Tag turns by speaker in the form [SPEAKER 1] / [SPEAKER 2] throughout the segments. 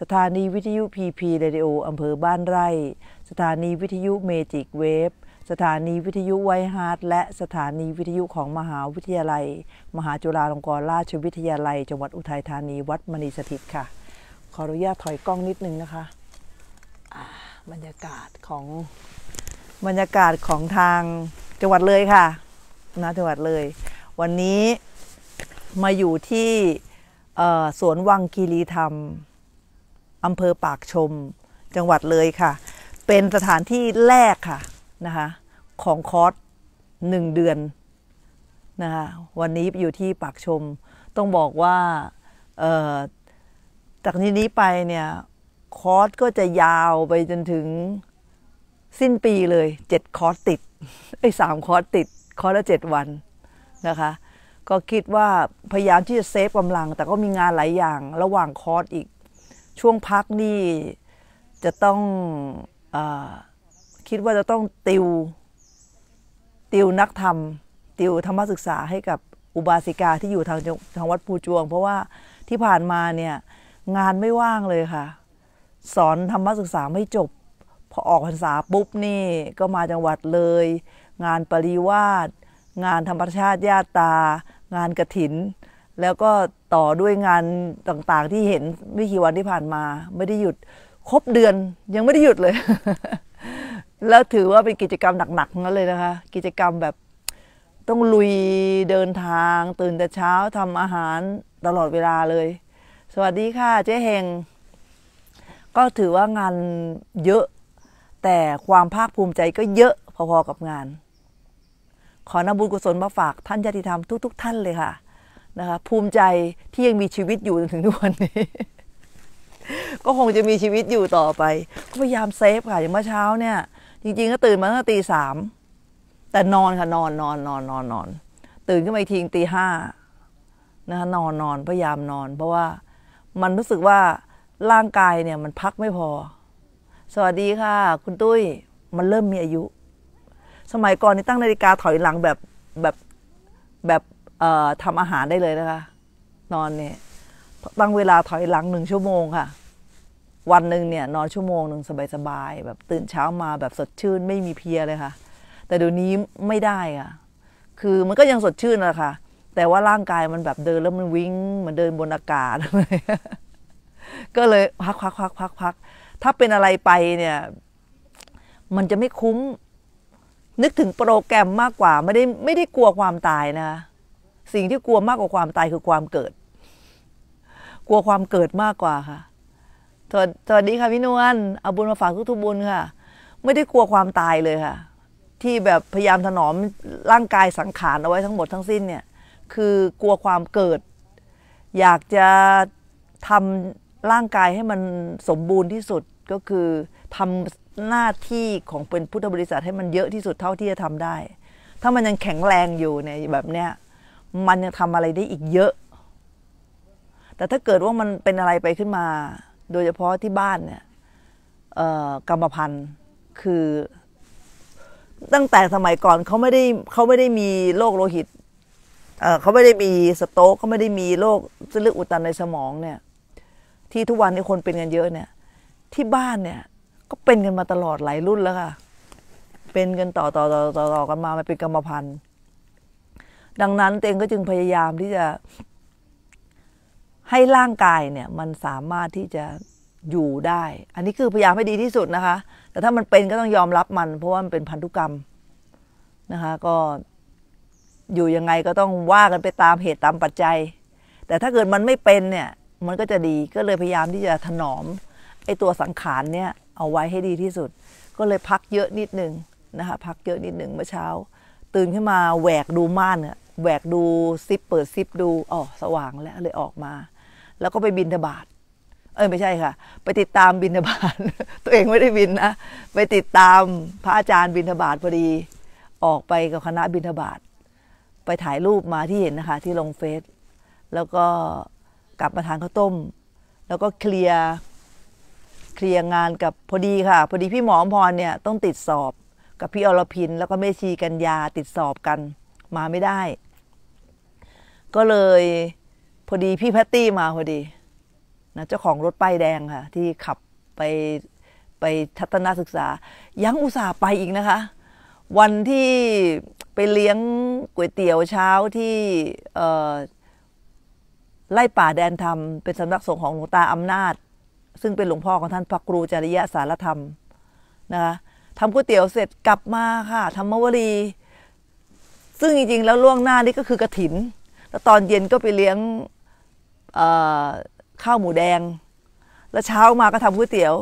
[SPEAKER 1] สถานีวิทยุพีพีเรดิโออำเภอบ้านไร่ สถานีวิทยุเมจิกเวฟสถานีวิทยุไวฮาร์ดและสถานีวิทยุของมหาวิทยาลัย มหาจุฬาลงกรณราชวิทยาลัย จังหวัดอุทัยธานีวัดมณีสถิตค่ะ ขออนุญาตถอยกล้องนิดนึงนะคะบรรยากาศของบรรยากาศของทางจังหวัดเลยค่ะนะจังหวัดเลย วันนี้มาอยู่ที่สวนวังคีรีธรรมอำเภอปากชมจังหวัดเลยค่ะ เป็นสถานที่แรกค่ะนะคะของคอร์สหนึ่งเดือนนะคะวันนี้อยู่ที่ปากชมต้องบอกว่าจากนี้นี้ไปเนี่ย คอร์สก็จะยาวไปจนถึงสิ้นปีเลยเจ็ดคอร์สติดไอ้สามคอร์สติด คอร์สละเจ็ดวันนะคะก็คิดว่าพยายามที่จะเซฟกำลัง แต่ก็มีงานหลายอย่างระหว่างคอร์สอีกช่วงพักนี่จะต้องอคิดว่าจะต้องติวติวนักธรรม ติวธรรมศึกษาให้กับอุบาสิกาที่อยู่ทางทางวัดภูจวง เพราะว่าที่ผ่านมาเนี่ยงานไม่ว่างเลยค่ะ สอนธรรมศึกษาไม่จบพอออกพรรษาปุ๊บนี่ก็มาจังหวัดเลย งานปริวาสงานธรรมชาติญาตางานกระถินแล้วก็ต่อด้วยงานต่าง ๆ ที่เห็นไม่กี่วันที่ผ่านมา ไม่ได้หยุดครบเดือนยังไม่ได้หยุดเลย แล้วถือว่าเป็นกิจกรรมหนักๆนั้นเลยนะคะ กิจกรรมแบบต้องลุยเดินทาง ตื่นแต่เช้าทำอาหารตลอดเวลาเลย สวัสดีค่ะเจ๊เฮงก็ถือว่างานเยอะ แต่ความภาคภูมิใจก็เยอะ พอๆกับงาน ขอนำบุญกุศลมาฝาก ท่านญาติธรรมทุก ๆ ท่านเลยค่ะนะคะภูมิใจที่ยังมีชีวิตอยู่จนถึงทุกวันนี้ก็คงจะมีชีวิตอยู่ต่อไป ก็พยายามเซฟ ค่ะอย่างเมื่อเช้าเนี่ย จริง ๆ ก็ตื่นมาตั้งแต่ตีสามแต่นอนค่ะนอนนอนนอนนอนนอนตื่นขึ้นมาทีงทีตีห้านะคะนอนนอนพยายามนอน เพราะว่ามันรู้สึกว่าร่างกายเนี่ยมันพักไม่พอ สวัสดีค่ะ คุณตุ้ยมันเริ่มมีอายุ สมัยก่อนนี่ตั้งนาฬิกาถอยหลังแบบแบบแบบทำอาหารได้เลยนะคะนอนเนี่ยตั้งเวลาถอยหลังหนึ่งชั่วโมงค่ะ วันหนึ่งเนี่ย นอนชั่วโมงหนึ่งสบาย ๆ แบบตื่นเช้ามาแบบสดชื่นไม่มีเพียเลยค่ะ แต่เดี๋ยวนี้ไม่ได้คะคือมันก็ยังสดชื่นแหละค่ะแต่ว่าร่างกายมันแบบเดินแล้วมันวิ่งมันเดินบนอากาศอะไรก็เลยพักพักพักพักพักถ้าเป็นอะไรไปเนี่ย มันจะไม่คุ้ม นึกถึงโปรแกรมมากกว่า ไม่ได้ไม่ได้กลัวความตายนะสิ่งที่กลัวมากกว่าความตายคือความเกิด กลัวความเกิดมากกว่าค่ะสวัสดีค่ะพี่นวลเอาบุญมาฝากทุกทุบุญค่ะ ไม่ได้กลัวความตายเลยค่ะ ที่แบบพยายามถนอมร่างกายสังขารเอาไว้ทั้งหมดทั้งสิ้นเนี่ย คือกลัวความเกิด อยากจะทำร่างกายให้มันสมบูรณ์ที่สุด ก็คือทำหน้าที่ของเป็นพุทธบริษัทให้มันเยอะที่สุดเท่าที่จะทำได้ ถ้ามันยังแข็งแรงอยู่เนี่ยแบบเนี้ยมันยังทำอะไรได้อีกเยอะ แต่ถ้าเกิดว่ามันเป็นอะไรไปขึ้นมา โดยเฉพาะที่บ้านเนี่ยกรรมพันธุ์คือตั้งแต่สมัยก่อนเขาไม่ได้เขาไม่ได้มีโรคโลหิต เขาไม่ได้มีสโต๊กเขาไม่ได้มีโรคเส้นเลือดอุดตันในสมองเนี่ยที่ทุกวันนี้คนเป็นกันเยอะเนี่ยที่บ้านเนี่ยก็เป็นกันมาตลอดหลายรุ่นแล้วค่ะเป็นกันต่อต่อต่อต่อต่อกันมามันเป็นกรรมพันธุ์ดังนั้นเองก็จึงพยายามที่จะให้ร่างกายเนี่ยมันสามารถที่จะอยู่ได้ อันนี้คือพยายามให้ดีที่สุดนะคะ แต่ถ้ามันเป็นก็ต้องยอมรับมัน เพราะว่ามันเป็นพันธุกรรมนะคะ ก็อยู่ยังไงก็ต้องว่ากันไปตามเหตุตามปัจจัย แต่ถ้าเกิดมันไม่เป็นเนี่ยมันก็จะดี ก็เลยพยายามที่จะถนอมไอตัวสังขารเนี่ยเอาไว้ให้ดีที่สุด ก็เลยพักเยอะนิดนึงนะคะ พักเยอะนิดนึงเมื่อเช้าตื่นขึ้นมาแหวกดูม่านเนี่ยแหวกดูซิปเปิดซิปดูอ๋อสว่างแล้วเลยออกมาแล้วก็ไปบินทบาทเอ้ยไม่ใช่ค่ะ ไปติดตามบินทบาทตัวเองไม่ได้บินนะ ไปติดตามพระอาจารย์บินทบาทพอดี ออกไปกับคณะบินทบาทไปถ่ายรูปมาที่เห็นนะคะ ที่ลงเฟซแล้วก็กลับมาทานข้าวต้ม แล้วก็เคลียร์เคลียร์งานกับพอดีค่ะ พอดีพี่หมอพรเนี่ยต้องติดสอบกับพี่อรพินแล้วก็เมชีกัญญาติดสอบกันมาไม่ได้ ก็เลยพอดีพี่แพตตี้มาพอดีนะเจ้าของรถป้ายแดงค่ะ ที่ขับไปไปทัศนศึกษายังอุตส่าห์ไปอีกนะคะ วันที่ไปเลี้ยงก๋วยเตี๋ยวเช้าที่ไล่ป่าแดนธรรมเป็นสำนักสงฆ์ของหลวงตาอำนาจ ซึ่งเป็นหลวงพ่อของท่านพระครูจริยาสารธรรม นะคะทำก๋วยเตี๋ยวเสร็จกลับมาค่ะทำมวรีซึ่งจริงๆแล้วล่วงหน้านี่ก็คือกระถิน แล้วตอนเย็นก็ไปเลี้ยงข้าวหมูแดง แล้วเช้ามาก็ทำก๋วยเตี๋ยว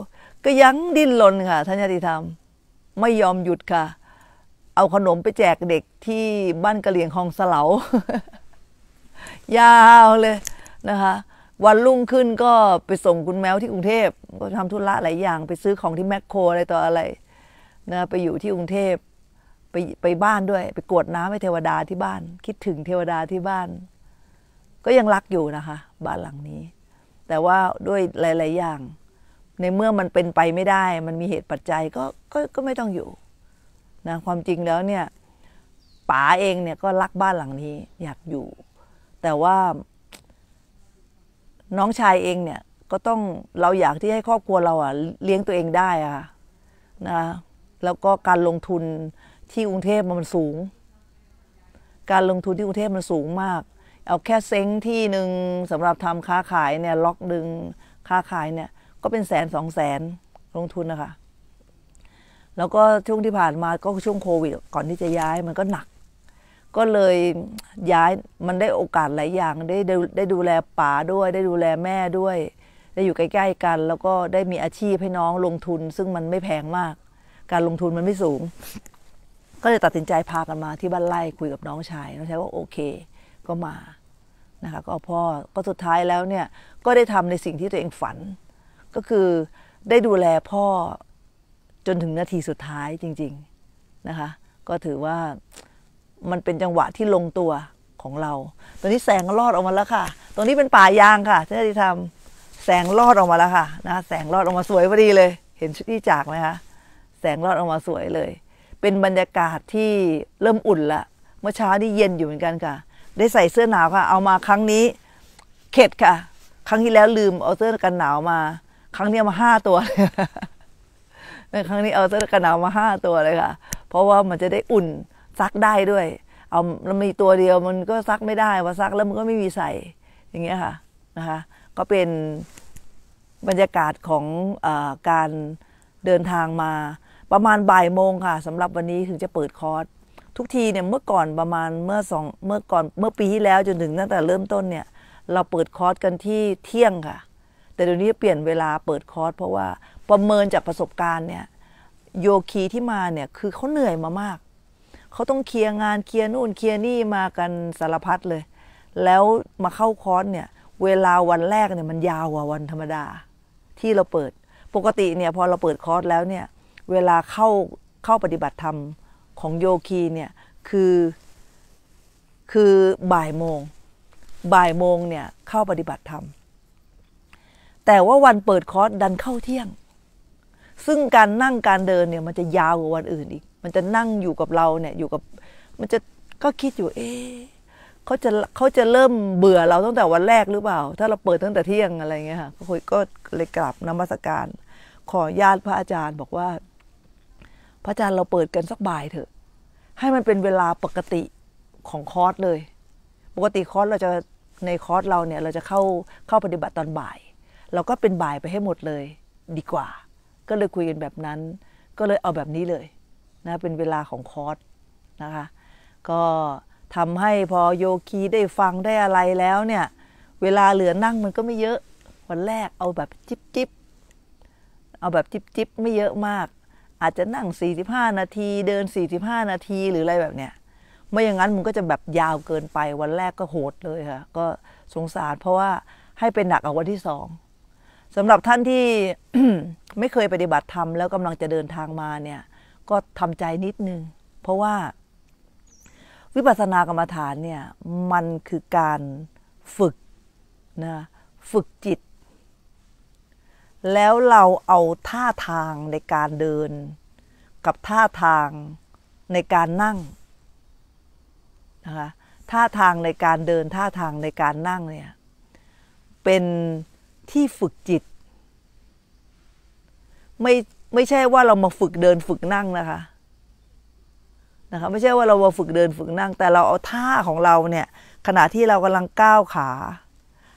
[SPEAKER 1] ก็ยังดิ้นรนค่ะท่านยติธรรม ไม่ยอมหยุดค่ะ เอาขนมไปแจกเด็กที่บ้านกะเหลี่ยงคลองสลา ยาวเลยนะคะ วันรุ่งขึ้นก็ไปส่งคุณแมวที่กรุงเทพ ก็ทำธุระหลายอย่าง ไปซื้อของที่แมคโคร อะไรต่ออะไรนะไปอยู่ที่กรุงเทพไปไปบ้านด้วย ไปกวดน้ำให้เทวดาที่บ้าน คิดถึงเทวดาที่บ้าน ก็ยังรักอยู่นะคะ บ้านหลังนี้ แต่ว่าด้วยหลายๆอย่าง ในเมื่อมันเป็นไปไม่ได้ มันมีเหตุปัจจัยก็ก็ก็ไม่ต้องอยู่ นะ ความจริงแล้วเนี่ยป๋าเองเนี่ยก็รักบ้านหลังนี้อยากอยู่ แต่ว่าน้องชายเองเนี่ยก็ต้องเราอยากที่ให้ครอบครัวเราอ่ะเลี้ยงตัวเองได้อ่ะนะ แล้วก็การลงทุนที่กรุงเทพมันสูง การลงทุนที่กรุงเทพมันสูงมาก เอาแค่เซ้งที่หนึ่งสำหรับทำค้าขายเนี่ย ล็อกดึงค้าขายเนี่ย ก็เป็นแสนสองแสนลงทุนนะคะแล้วก็ช่วงที่ผ่านมาก็ช่วงโควิด ก่อนที่จะย้ายมันก็หนัก ก็เลยย้ายมันได้โอกาสหลายอย่างได้ได้ดูแลป๋าด้วยได้ดูแลแม่ด้วย ได้อยู่ใกล้ๆกัน แล้วก็ได้มีอาชีพให้น้องลงทุนซึ่งมันไม่แพงมาก การลงทุนมันไม่สูงก็เลยตัดสินใจพากันมาที่บ้านไร่คุยกับน้องชายน้องชายว่าโอเคก็มานะคะก็พ่อก็สุดท้ายแล้วเนี่ย ก็ได้ทำในสิ่งที่ตัวเองฝัน ก็คือได้ดูแลพ่อจนถึงนาทีสุดท้ายจริง ๆนะคะ ก็ถือว่ามันเป็นจังหวะที่ลงตัวของเราตอนนี้แสงรอดออกมาแล้วค่ะตรงนี้เป็นป่ายางค่ะที่ได้ทำแสงรอดออกมาแล้วค่ะนะแสงรอดออกมาสวยพอดีเลย เห็นชุดที่จากไหมคะแสงรอดออกมาสวยเลยเป็นบรรยากาศที่เริ่มอุ่นละ เมื่อเช้านี่เย็นอยู่เหมือนกันค่ะ ได้ใส่เสื้อหนาวค่ะ เอามาครั้งนี้เข็ดค่ะ ครั้งที่แล้วลืมเอาเสื้อกันหนาวมา ครั้งนี้มาห้าตัวเลยครั้งนี้เอาเสื้อกันหนาวมาห้าตัวเลยค่ะ เพราะว่ามันจะได้อุ่นซักได้ด้วย เอาเรามีตัวเดียวมันก็ซักไม่ได้ว่าซักแล้วมันก็ไม่มีใส่ อย่างเงี้ยค่ะนะคะ ก็เป็นบรรยากาศของอการเดินทางมาประมาณบ่ายโมงค่ะสำหรับวันนี้ถึงจะเปิดคอร์สทุกทีเนี่ยเมื่อก่อนประมาณเมื่อสองเมื่อก่อนเมื่อปีที่แล้วจนถึงตั้งแต่เริ่มต้นเนี่ยเราเปิดคอร์สกันที่เที่ยงค่ะ แต่เดี๋ยวนี้เปลี่ยนเวลาเปิดคอร์สเพราะว่าประเมินจากประสบการณ์เนี่ยโยคีที่มาเนี่ยคือเขาเหนื่อยมามากเขาต้องเคลียร์งานเคลียร์นู่นเคลียร์นี่มากันสารพัดเลย แล้วมาเข้าคอร์สเนี่ยเวลาวันแรกเนี่ยมันยาวกว่าวันธรรมดา ที่เราเปิดปกติเนี่ยพอเราเปิดคอร์สแล้วเนี่ยเวลาเข้าเข้าปฏิบัติธรรมของโยคีเนี่ยคือ คือบ่ายโมงบ่ายโมงเนี่ยเข้าปฏิบัติธรรม แต่ว่าวันเปิดคอร์สดันเข้าเที่ยง ซึ่งการนั่งการเดินเนี่ย มันจะยาวกว่าวันอื่นอีก มันจะนั่งอยู่กับเราเนี่ยอยู่กับมันจะก็คิดอยู่ เอ๊เขาจะเขาจะเริ่มเบื่อเราตั้งแต่วันแรกหรือเปล่า ถ้าเราเปิดตั้งแต่เที่ยงอะไรเงี้ยค่ะก็เลยกลับนมัสการ ขอญาติพระอาจารย์บอกว่าพระอาจารย์เราเปิดกันสักบ่ายเถอะ ให้มันเป็นเวลาปกติของคอร์สเลย ปกติคอร์สเราจะในคอร์สเราเนี่ย เราจะเข้าเข้าปฏิบัติตอนบ่าย เราก็เป็นบ่ายไปให้หมดเลย ดีกว่า ก็เลยคุยกันแบบนั้น ก็เลยเอาแบบนี้เลยนะเป็นเวลาของคอร์สนะคะ ก็ทำให้พอโยคีได้ฟังได้อะไรแล้วเนี่ย เวลาเหลือนั่งมันก็ไม่เยอะวันแรกเอาแบบจิบจิบเอาแบบจิบจิบไม่เยอะมากอาจจะนั่ง 45 นาที เดิน 45 นาที หรืออะไรแบบเนี้ยไม่อย่างนั้นมันก็จะแบบยาวเกินไป วันแรกก็โหดเลยค่ะ ก็สงสารเพราะว่าให้เป็นหนักเอาวันที่สองสำหรับท่านที่ไม่เคยปฏิบัติธรรม แล้วกำลังจะเดินทางมาเนี่ย ก็ทำใจนิดนึง เพราะว่า วิปัสสนากรรมฐานเนี่ย มันคือการฝึกนะฝึกจิตแล้วเราเอาท่าทางในการเดิน กับท่าทางในการนั่งนะคะท่าทางในการเดินท่าทางในการนั่งเนี่ยเป็นที่ฝึกจิต ไม่ ไม่ใช่ว่าเรามาฝึกเดินฝึกนั่ง นะคะ นะคะ ไม่ใช่ว่าเรามาฝึกเดินฝึกนั่ง แต่เราเอาท่าของเรา เนี่ย ขณะที่เรากำลังก้าวขา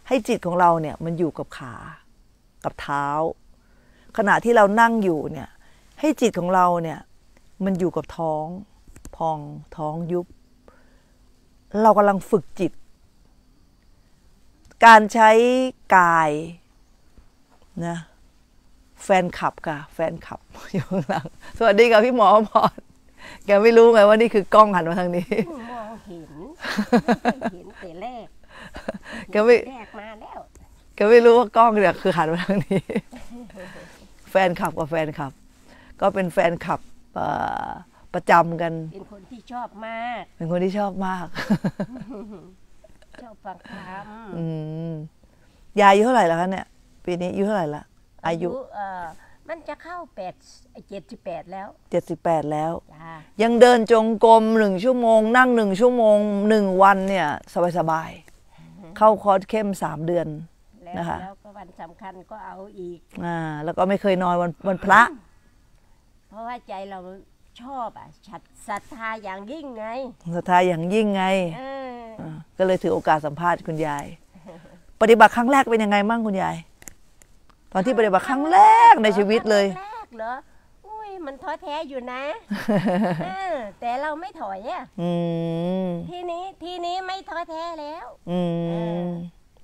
[SPEAKER 1] ให้จิตของเราเนี่ยมันอยู่กับขากับเท้า ขณะที่เรานั่งอยู่เนี่ย ให้จิตของเราเนี่ย มันอยู่กับท้อง พองท้องยุบ เรากำลังฝึกจิต การใช้กายนะ แฟนขับค่ะแฟนขับอยู่ข้างหลังสวัสดีค่ะพี่หมอพรแกไม่รู้ไงว่านี่คือกล้องหันมาทางนี้ มองเห็นเห็นแต่แรกแกไม่แรกมาแล้วก็ไม่รู้ว่ากล้องเนี่ยคือหันมาทางนี้ แฟนคลับกับแฟนคลับ ก็เป็นแฟนคลับประจำกันเป็นคนที่ชอบมาก เป็นคนที่ชอบมากชอบฟังคำยายอายุเท่าไหร่แล้วคะเนี่ยปีนี้อายุเท่าไหร่ละอายุมันจะเข้าแปดเจ็ดสิบแปดแล้วเจ็ดสิบแปดแล้วยังเดินจงกรมหนึ่งชั่วโมงนั่งหนึ่งชั่วโมงหนึ่งวันเนี่ยสบายๆเข้าคอร์สเข้มสามเดือนนะคะแล้วก็วันสำคัญก็เอาอีกอ่าแล้วก็ไม่เคยนอนวันวันพระ เพราะว่าใจเราชอบอ่ะชัดศรัทธาอย่างยิ่งไง ศรัทธาอย่างยิ่งไง ก็เลยถือโอกาสสัมภาษณ์คุณยาย ปฏิบัติครั้งแรกเป็นยังไงมั่งคุณยาย ตอนที่ปฏิบัติครั้งแรกในชีวิตเลยครั้งแรกเหรอ อุ้ยมันท้อแท้อยู่นะ แต่เราไม่ถอยอ่ะทีนี้ทีนี้ไม่ท้อแท้แล้ว อื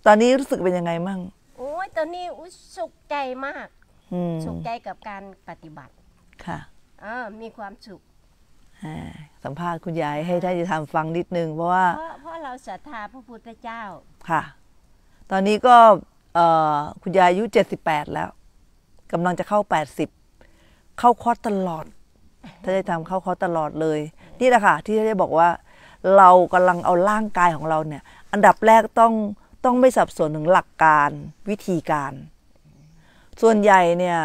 [SPEAKER 1] ตอนนี้รู้สึกเป็นยังไงมั่ง โอ้ย ตอนนี้อุ้สุขใจมากอืสุขใจกับการปฏิบัติ ค่ะอมีความสุขสัมภาษณ์คุณยายให้ท่านจะทำฟังนิดนึง เพราะว่า เพราะเราศรัทธาพระพุทธเจ้า ค่ะ ตอนนี้ก็คุณยายอายุเจ็ดสิบแปดแล้วกำลังจะเข้าแปดสิบเข้าคอร์สตลอดท่านจะทำเข้าคอร์สตลอดเลย นี่แหละค่ะที่ท่านจะบอกว่า เรากำลังเอาร่างกายของเราเนี่ย อันดับแรกต้องต้องไม่สับสนถึงหลักการวิธีการ ส่วนใหญ่เนี่ย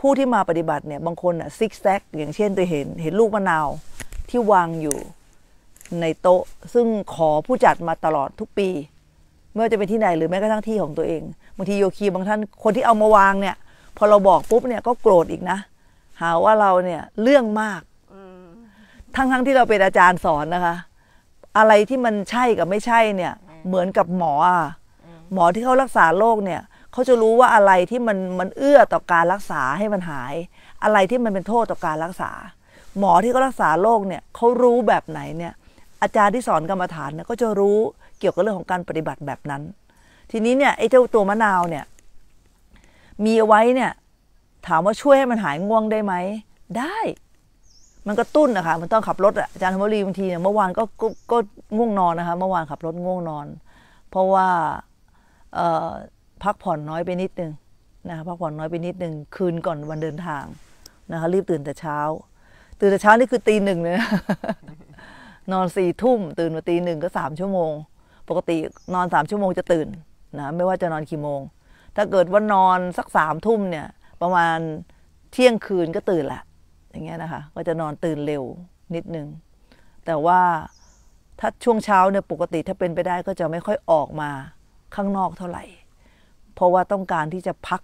[SPEAKER 1] ผู้ที่มาปฏิบัติเนี่ยบางคนอะซิกแซกอย่างเช่นตัวเห็น เห็นลูกมะนาว ที่วางอยู่ในโต๊ะซึ่งขอผู้จัดมาตลอดทุกปีไม่ว่าจะเป็นที่ไหนหรือแม้กระทั่งที่ของตัวเองบางทีโยคีบางท่าน คนที่เอามาวางเนี่ย พอเราบอกปุ๊บเนี่ยก็โกรธอีกนะ หาว่าเราเนี่ยเรื่องมากทั้งๆทที่เราเป็นอาจารย์สอนนะคะ อะไรที่มันใช่กับไม่ใช่เนี่ยเหมือนกับหมออ่ะหมอที่เขารักษาโรคเนี่ยเขาจะรู้ว่าอะไรที่มันมันเอื้อต่อการรักษาให้มันหาย อะไรที่มันเป็นโทษต่อการรักษา หมอที่เขารักษาโรคเนี่ยเขารู้แบบไหนเนี่ย อาจารย์ที่สอนกรรมฐานเนี่ยก็จะรู้เกี่ยวกับเรื่องของการปฏิบัติแบบนั้น ทีนี้เนี่ยไอ้เจ้าตัวมะนาวเนี่ย มีเอาไว้เนี่ยถามว่าช่วยให้มันหายง่วงได้ไหมได้มันก็ตุ้นนะคะมันต้องขับรถอ่ะ อาจารย์ธรรมรีบางทีเนี่ย เมื่อวานก็ ก็ง่วงนอนนะคะ เมื่อวานขับรถง่วงนอน เพราะว่าพักผ่อนน้อยไปนิดนึงนะคะพักผ่อนน้อยไปนิดนึงคืนก่อนวันเดินทางนะคะ รีบตื่นแต่เช้า ตื่นแต่เช้านี่คือตีหนึ่งเลยนอนสี่ทุ่มตื่นมาตีหนึ่งก็สามชั่วโมง ปกตินอนสามชั่วโมงจะตื่นนะ ไม่ว่าจะนอนกี่โมง ถ้าเกิดว่านอนสักสามทุ่มเนี่ย ประมาณเที่ยงคืนก็ตื่นละอย่างเงี้ยนะคะก็จะนอนตื่นเร็วนิดนึง แต่ว่าถ้าช่วงเช้าเนี่ยปกติถ้าเป็นไปได้ก็จะไม่ค่อยออกมาข้างนอกเท่าไหร่ เพราะว่าต้องการที่จะพัก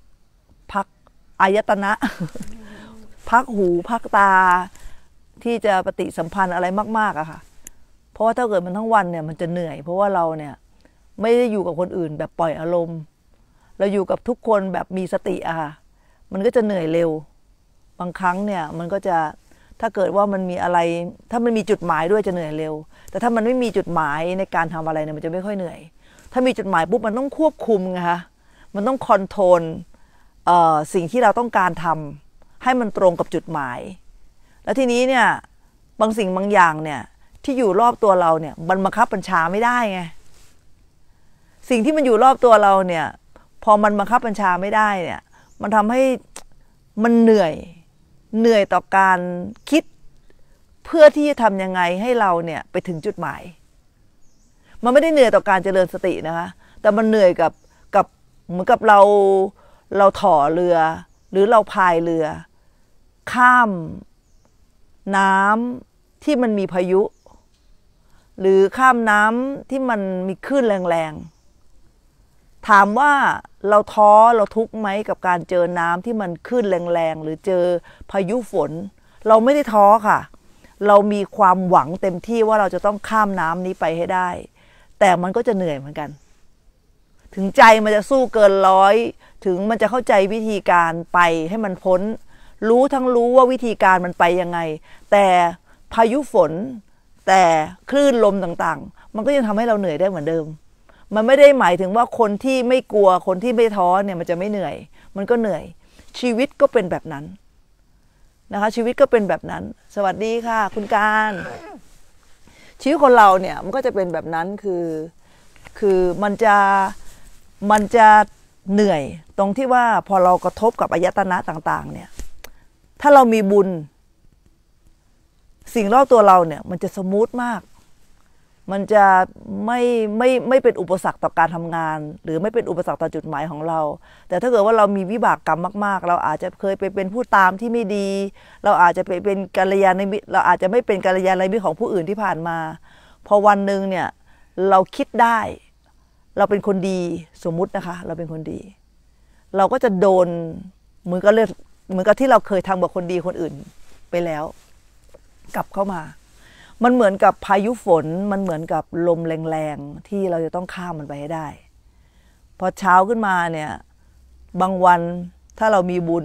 [SPEAKER 1] พักอายตนะ พักหูพักตา ที่จะปฏิสัมพันธ์อะไรมากๆอะค่ะเพราะว่าถ้าเกิดมันทั้งวันเนี่ยมันจะเหนื่อย เพราะว่าเราเนี่ยไม่ได้อยู่กับคนอื่นแบบปล่อยอารมณ์ เราอยู่กับทุกคนแบบมีสติอะค่ะมันก็จะเหนื่อยเร็วบางครั้งเนี่ย มันก็จะถ้าเกิดว่ามันมีอะไร ถ้ามันมีจุดหมายด้วยจะเหนื่อยเร็ว แต่ถ้ามันไม่มีจุดหมายในการทำอะไรเนี่ย มันจะไม่ค่อยเหนื่อย ถ้ามีจุดหมายปุ๊บ มันต้องควบคุมไงคะมันต้องคอนโทรลสิ่งที่เราต้องการทำให้มันตรงกับจุดหมาย แล้วทีนี้เนี่ย บางสิ่งบางอย่างเนี่ยที่อยู่รอบตัวเราเนี่ยมันบังคับบัญชาไม่ได้ไงสิ่งที่มันอยู่รอบตัวเราเนี่ยพอมันบังคับบัญชาไม่ได้เนี่ย มันทำให้มันเหนื่อยเหนื่อยต่อการคิดเพื่อที่จะทำยังไงให้เราเนี่ยไปถึงจุดหมาย มันไม่ได้เหนื่อยต่อการเจริญสตินะคะ แต่มันเหนื่อยกับกับเหมือนกับเราเราถ่อเรือ หรือเราพายเรือ ข้ามน้ำที่มันมีพายุ หรือข้ามน้ำที่มันมีคลื่นแรงๆถามว่าเราท้อเราทุกข์ไหมกับการเจอน้ำที่มันขึ้นแรงๆหรือเจอพายุฝน เราไม่ได้ท้อค่ะ เรามีความหวังเต็มที่ว่าเราจะต้องข้ามน้ำนี้ไปให้ได้ แต่มันก็จะเหนื่อยเหมือนกัน ถึงใจมันจะสู้เกินร้อย ถึงมันจะเข้าใจวิธีการไปให้มันพ้น รู้ทั้งรู้ว่าวิธีการมันไปยังไง แต่พายุฝน แต่คลื่นลมต่างๆ มันก็ยังทำให้เราเหนื่อยได้เหมือนเดิมมันไม่ได้หมายถึงว่าคนที่ไม่กลัวคนที่ไม่ท้อเนี่ยมันจะไม่เหนื่อย มันก็เหนื่อย ชีวิตก็เป็นแบบนั้นนะคะ ชีวิตก็เป็นแบบนั้น สวัสดีค่ะ คุณการ ชีวิตคนเราเนี่ยมันก็จะเป็นแบบนั้นคือคือมันจะมันจะเหนื่อยตรงที่ว่าพอเรากระทบกับอายตนะต่างๆ เนี่ย ถ้าเรามีบุญ สิ่งรอบตัวเราเนี่ย มันจะสมูทมากมันจะไม่ไม่ไม่เป็นอุปสรรคต่อการทำงาน หรือไม่เป็นอุปสรรคต่อจุดหมายของเรา แต่ถ้าเกิดว่าเรามีวิบากกรรมมาก ๆ เราอาจจะเคยไปเป็นผู้ตามที่ไม่ดี เราอาจจะไปเป็นกัลยาณมิตรเราอาจจะไม่เป็นกัลยาณมิตรของผู้อื่นที่ผ่านมา พอวันหนึ่งเนี่ย เราคิดได้ เราเป็นคนดีสมมุตินะคะ เราเป็นคนดี เราก็จะโดน เหมือนกับเรื่องเหมือนกับที่เราเคยทำกับคนดีคนอื่นไปแล้วกลับเข้ามามันเหมือนกับพายุฝนมันเหมือนกับลมแรงๆที่เราจะต้องข้ามมันไปให้ได้ พอเช้าขึ้นมาเนี่ย บางวันถ้าเรามีบุญ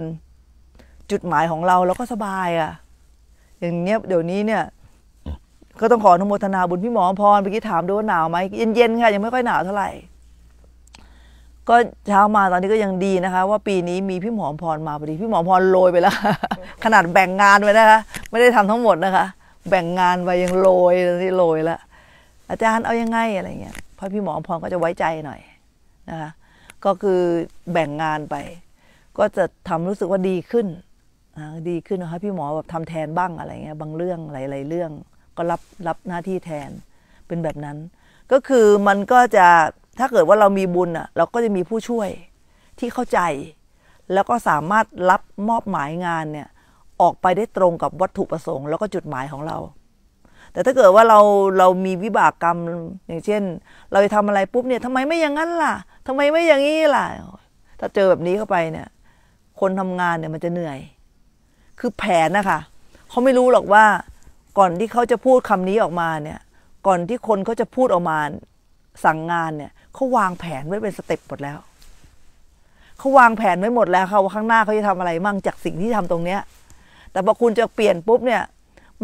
[SPEAKER 1] จุดหมายของเราเราก็สบายอะ่ะ อย่างเงี้ยเดี๋ยวนี้เนี่ย ก็ต้องขออนุโมทนาบุญพี่หมอพรเมื่อกี้ถามดูว่าหนาวไหมเย็นๆค่ะยังไม่ค่อยหนาวเท่าไหร่ ก็เช้ามาตอนนี้ก็ยังดีนะคะ ว่าปีนี้มีพี่หมอพรมาพอดี พี่หมอพรโรยไปแล้วขนาดแบ่งงานไว้นะคะไม่ได้ทำทั้งหมดนะคะแบ่งงานไปยังโรยที่โรยละ อาจารย์เอายังไงอะไรเงี้ยพอพี่หมอพรก็จะไว้ใจหน่อย นะคะก็คือแบ่งงานไป ก็จะทำรู้สึกว่าดีขึ้นดีขึ้นนะคะพี่หมอแบบทำแทนบ้างอะไรเงี้ยบางเรื่องหลายๆเรื่อง ก็รับ รับหน้าที่แทนเป็นแบบนั้น ก็คือมันก็จะถ้าเกิดว่าเรามีบุญอ่ะ เราก็จะมีผู้ช่วยที่เข้าใจ แล้วก็สามารถรับมอบหมายงานเนี่ยออกไปได้ตรงกับวัตถุประสงค์ แล้วก็จุดหมายของเรา แต่ถ้าเกิดว่าเราเรามีวิบากกรรม อย่างเช่น เราไปทำอะไรปุ๊บเนี่ยทำไมไม่อย่างนั้นล่ะทำไมไม่อย่างนี้ล่ะถ้าเจอแบบนี้เข้าไปเนี่ย คนทำงานเนี่ยมันจะเหนื่อย คือแผนนะคะเขาไม่รู้หรอกว่า ก่อนที่เขาจะพูดคำนี้ออกมาเนี่ย ก่อนที่คนเขาจะพูดออกมาสั่งงานเนี่ยเขาวางแผนไว้เป็นสเต็ปหมดแล้วเขาวางแผนไว้หมดแล้วค่ะว่าข้างหน้าเขาจะทำอะไรมั่งจากสิ่งที่ทำตรงเนี้ยแต่พอคุณจะเปลี่ยนปุ๊บเนี่ย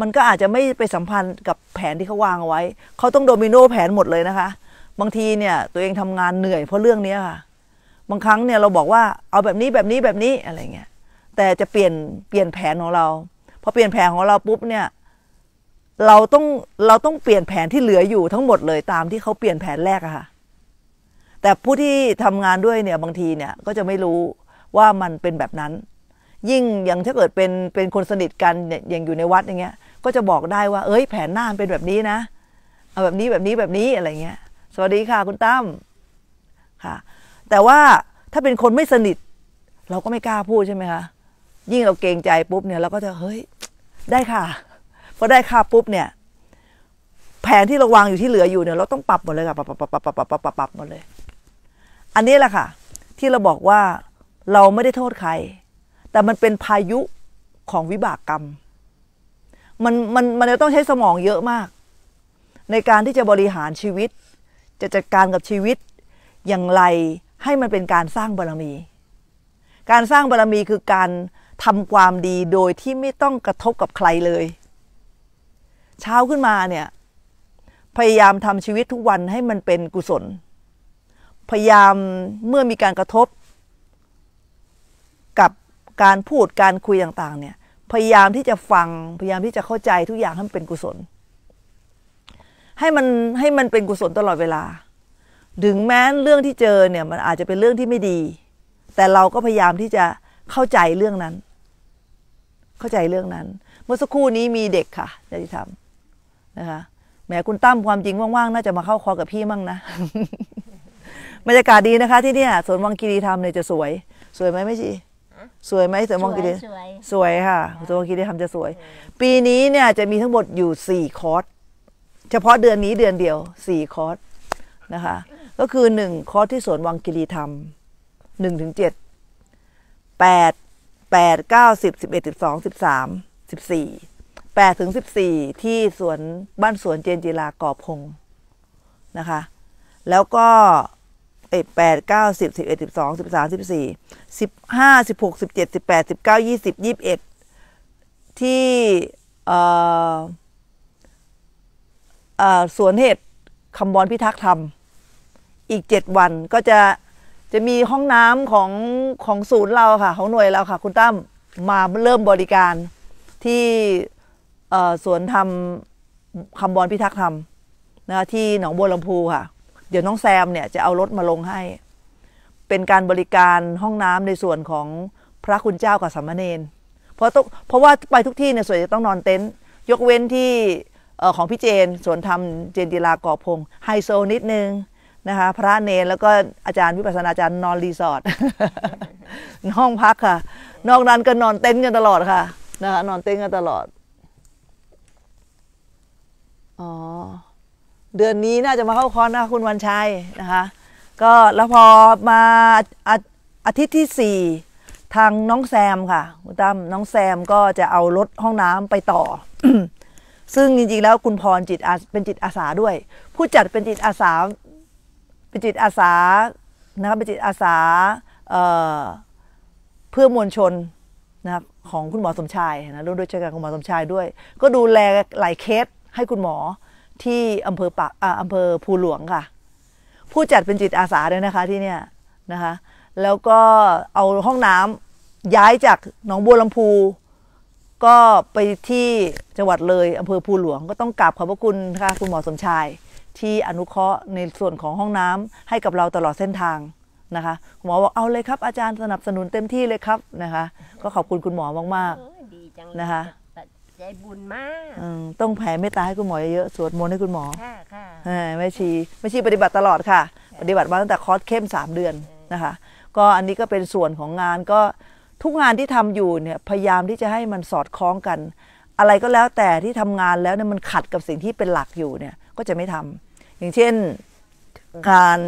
[SPEAKER 1] มันก็อาจจะไม่ไปสัมพันธ์กับแผนที่เขาวางเอาไว้เขาต้องโดมิโนแผนหมดเลยนะคะบางทีเนี่ยตัวเองทำงานเหนื่อยเพราะเรื่องนี้ค่ะบางครั้งเนี่ยเราบอกว่าเอาแบบนี้แบบนี้แบบนี้อะไรเงี้ยแต่จะเปลี่ยนเปลี่ยนแผนของเราพอเปลี่ยนแผนของเราปุ๊บเนี่ยเราต้องเราต้องเปลี่ยนแผนที่เหลืออยู่ทั้งหมดเลยตามที่เขาเปลี่ยนแผนแรกอะค่ะ แต่ผู้ที่ทำงานด้วยเนี่ยบางทีเนี่ยก็จะไม่รู้ว่ามันเป็นแบบนั้นยิ่งอย่างถ้าเกิดเป็นเป็นคนสนิทกันอย่างอยู่ในวัดอย่างเงี้ย ก็จะบอกได้ว่า เอ้ยแผนหน้าเป็นแบบนี้นะเอาแบบนี้แบบนี้แบบนี้อะไรเงี้ย สวัสดีค่ะคุณตั้มค่ะ แต่ว่าถ้าเป็นคนไม่สนิท เราก็ไม่กล้าพูดใช่ไหมคะ ยิ่งเราเกรงใจปุ๊บเนี่ยเราก็จะเฮ้ยได้ค่ะ พอได้ค่าปุ๊บเนี่ย แผนที่เราวางอยู่ที่เหลืออยู่เนี่ย เราต้องปรับหมดเลยค่ะปรับปรับปรับปรับปรับปรับปรับหมดเลย อันนี้แหละค่ะ ที่เราบอกว่าเราไม่ได้โทษใครแต่มันเป็นพายุของวิบากกรรม มันมันมันจะต้องใช้สมองเยอะมาก ในการที่จะบริหารชีวิต จะจัดการกับชีวิตอย่างไรให้มันเป็นการสร้างบารรมี การสร้างบารรมีคือการทำความดีโดยที่ไม่ต้องกระทบกับใครเลย เช้าขึ้นมาเนี่ย พยายามทำชีวิตทุกวันให้มันเป็นกุศล พยายามเมื่อมีการกระทบการพูดการคุยต่างๆ เนี่ย พยายามที่จะฟังพยายามที่จะเข้าใจทุกอย่างให้มันเป็นกุศล ให้มันให้มันเป็นกุศลตลอดเวลาถึงแม้เรื่องที่เจอเนี่ย มันอาจจะเป็นเรื่องที่ไม่ดี แต่เราก็พยายามที่จะเข้าใจเรื่องนั้น เข้าใจเรื่องนั้น เมื่อสักครู่นี้มีเด็กค่ะญาติธนะคะแหมคุณตั้มความจริงว่างๆน่าจะมาเข้าคอกับพี่มั่งนะบรรยากาศดีนะคะ ที่เนี่ยสวนวังคีรีธรรมเนี่ยจะสวย สวยไหมไม่ชีสวยไหมสวยมองกิเลสวยสวยค่ะสวยมองกิเลสทำจะสวย ปีนี้เนี่ยจะมีทั้งหมดอยู่สี่คอร์สเฉพาะเดือนนี้เดือนเดียวสี่คอร์สนะคะ ก็คือหนึ่งคอร์สที่สวนวังกิรีธรรมหนึ่งถึงเจ็ดแปดแปดเก้าสิบสิบเอ็ดสิบสองสิบสามสิบสี่แปดถึงสิบสี่ที่สวนบ้านสวนเจนจีลากอบพงนะคะ แล้วก็เอ็ดแปดเก้าสิบสิบเอ็ดสิบสองสิบสามสิบสี่สิบห้าสิบหกสิบเจ็ดสิบแปดสิบเก้ายี่สิบยี่บเอ็ดที่สวนเห็ดคำบอนพิทักษ์ธรรม อีกเจ็ดวันก็จะจะมีห้องน้ำของของศูนย์เราค่ะของหน่วยเราค่ะคุณตั้มมาเริ่มบริการที่สวนทำคำบอนพิทักษ์ธรรม นะที่หนองบัวลำพูค่ะ เดี๋ยวน้องแซมเนี่ยจะเอารถมาลงให้เป็นการบริการห้องน้ำในส่วนของพระคุณเจ้ากับสามเณรเพราะต้องเพราะว่าไปทุกที่เนี่ยส่วนใหญ่ต้องนอนเต็นท์ยกเว้นที่ของพี่เจนสวนธรรมเจนดีลากอพงไฮโซนิดนึงนะคะ พระเนรแล้วก็อาจารย์วิปัสนาจารย์นอนรีสอร์ทห้องพักค่ะ นอกนั้นก็นอนเต็นท์กันตลอดค่ะนะคะนอนเต็นท์กันตลอดอ๋อเดือนนี้น่าจะมาเข้าคอนนะคุณวันชัยนะคะก็แล้วพอมาอาอาทิตย์ที่สี่ทางน้องแซมค่ะคุณตั้มน้องแซมก็จะเอารถห้องน้ำไปต่อ ซึ่งจริงๆแล้วคุณพรจิตเป็นจิตอาสาด้วย ผู้จัดเป็นจิตอาสาเป็นจิตอาสานะครับเป็นจิตอาสาเเพื่อมวลชนนะครับของคุณหมอสมชายนะร่วมด้วยช่วยกันคุณหมอสมชายด้วย ก็ดูแลหลายเคสให้คุณหมอที่อำเภอปากอำเภอภูหลวงค่ะผู้จัดเป็นจิตอาสาด้วยนะคะที่เนี่ยนะคะ แล้วก็เอาห้องน้ำย้ายจากหนองบัวลำพูก็ไปที่จังหวัดเลยอำเภอภูหลวงก็ต้องกราบขอบพระคุณค่ะคุณหมอสมชาย ที่อนุเคราะห์ในส่วนของห้องน้ำ ให้กับเราตลอดเส้นทางนะคะหมอบอกเอาเลยครับ อาจารย์สนับสนุนเต็มที่เลยครับนะคะ ก็ขอบคุณคุณหมอมากๆนะคะใจบุญมากต้องแผ่เมตตาให้คุณหมอเยอะๆ สวดมนต์ให้คุณหมอค่ะค่ะแม่ชีแม่ชีปฏิบัติตลอดค่ะ ปฏิบัติมาตั้งแต่คอร์สเข้มสามเดือนนะคะ ก็อันนี้ก็เป็นส่วนของงานก็ทุกงานที่ทำอยู่เนี่ยพยายามที่จะให้มันสอดคล้องกัน อะไรก็แล้วแต่ที่ทำงานแล้วเนี่ยมันขัดกับสิ่งที่เป็นหลักอยู่เนี่ยก็จะไม่ทำ อย่างเช่นงาน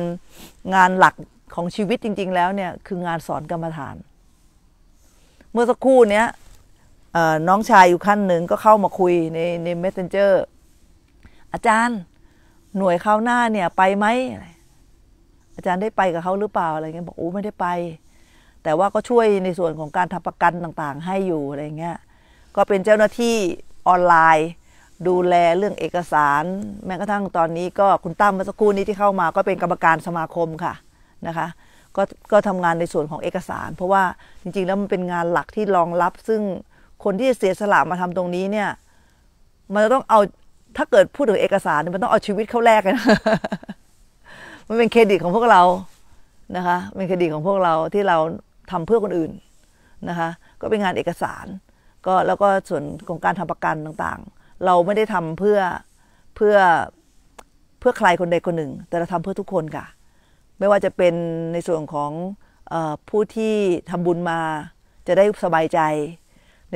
[SPEAKER 1] งานหลักของชีวิตจริงๆ แล้วเนี่ย คืองานสอนกรรมฐาน เมื่อสักครู่เนี้ยน้องชายอยู่ขั้นหนึ่งก็เข้ามาคุยในใน messenger อาจารย์หน่วยข้าวหน้าเนี่ยไปไหมอาจารย์ได้ไปกับเขาหรือเปล่าอะไรเงี้ยบอกโอ้ไม่ได้ไป แต่ว่าก็ช่วยในส่วนของการทำประกันต่างๆให้อยู่อะไรเงี้ยก็เป็นเจ้าหน้าที่ออนไลน์ ดูแลเรื่องเอกสาร แม้กระทั่งตอนนี้ก็คุณตั้มเมื่อสักครู่นี้ที่เข้ามาก็เป็นกรรมการสมาคมค่ะนะคะ ก็ก็ทำงานในส่วนของเอกสาร เพราะว่าจริงๆ แล้วมันเป็นงานหลักที่รองรับซึ่งคนที่เสียสละมาทำตรงนี้เนี่ย มันจะต้องเอา ถ้าเกิดพูดถึงเอกสารมันต้องเอาชีวิตเข้าแลกกันมันเป็นเครดิตของพวกเรา นะคะ เป็นเครดิตของพวกเราที่เราทำเพื่อคนอื่นนะคะ ก็เป็นงานเอกสาร ก็แล้วก็ส่วนของการทำประกันต่างๆ เราไม่ได้ทำเพื่อเพื่อเพื่อใครคนใดคนหนึ่ง แต่เราทำเพื่อทุกคนค่ะ ไม่ว่าจะเป็นในส่วนของอผู้ที่ทำบุญมาจะได้สบายใจ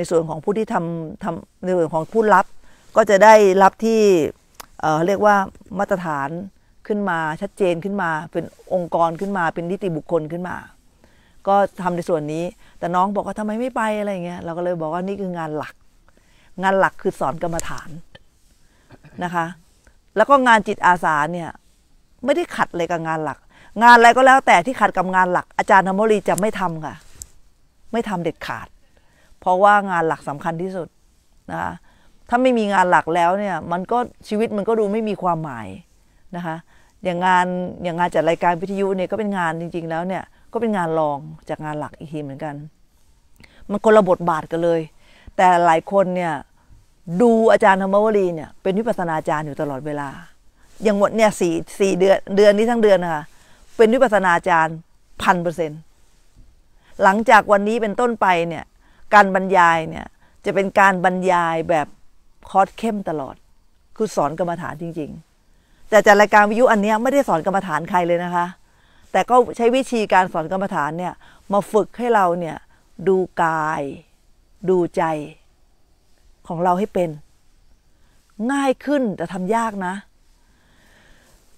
[SPEAKER 1] ในส่วนของผู้ที่ทำทำในส่วนของผู้รับก็จะได้รับที่ เรียกว่ามาตรฐานขึ้นมาชัดเจนขึ้นมา เป็นองค์กรขึ้นมา เป็นนิติบุคคลขึ้นมา ก็ทำในส่วนนี้ แต่น้องบอกว่าทำไมไม่ไปอะไรเงี้ยเราก็เลยบอกว่านี่คืองานหลัก งานหลักคือสอนกรรมฐานนะคะ แล้วก็งานจิตอาสาเนี่ยไม่ได้ขัดเลยกับงานหลัก งานอะไรก็แล้ว แต่ที่ขัดกับงานหลัก อาจารย์ธรรมรีจะไม่ทำค่ะ ไม่ทำเด็ดขาดเพราะว่างานหลักสำคัญที่สุดนะคะ ถ้าไม่มีงานหลักแล้วเนี่ยมันก็ชีวิตมันก็ดูไม่มีความหมายนะคะ อย่างงานอย่างงานจัดรายการวิทยุเนี่ยก็เป็นงานจริงๆแล้วเนี่ยก็เป็นงานรองจากงานหลักอีกทีเหมือนกัน มันคนละบทบาทกันเลย แต่หลายคนเนี่ยดูอาจารย์ธรรมวรีเนี่ย เป็นวิปัสนาจารย์อยู่ตลอดเวลา อย่างหมดเนี่ยสี่สี่เดือนเดือนนี้ทั้งเดือนนะคะเป็นวิปัสนาจารย์พันเปอร์เซ็นต์หลังจากวันนี้เป็นต้นไปเนี่ยการบรรยายเนี่ยจะเป็นการบรรยายแบบคอร์สเข้มตลอด คือสอนกรรมฐานจริง ๆ แต่จากรายการวิทยุอันนี้ไม่ได้สอนกรรมฐานใครเลยนะคะ แต่ก็ใช้วิธีการสอนกรรมฐานเนี่ยมาฝึกให้เราเนี่ย ดูกาย ดูใจของเราให้เป็น ง่ายขึ้นแต่ทำยากนะ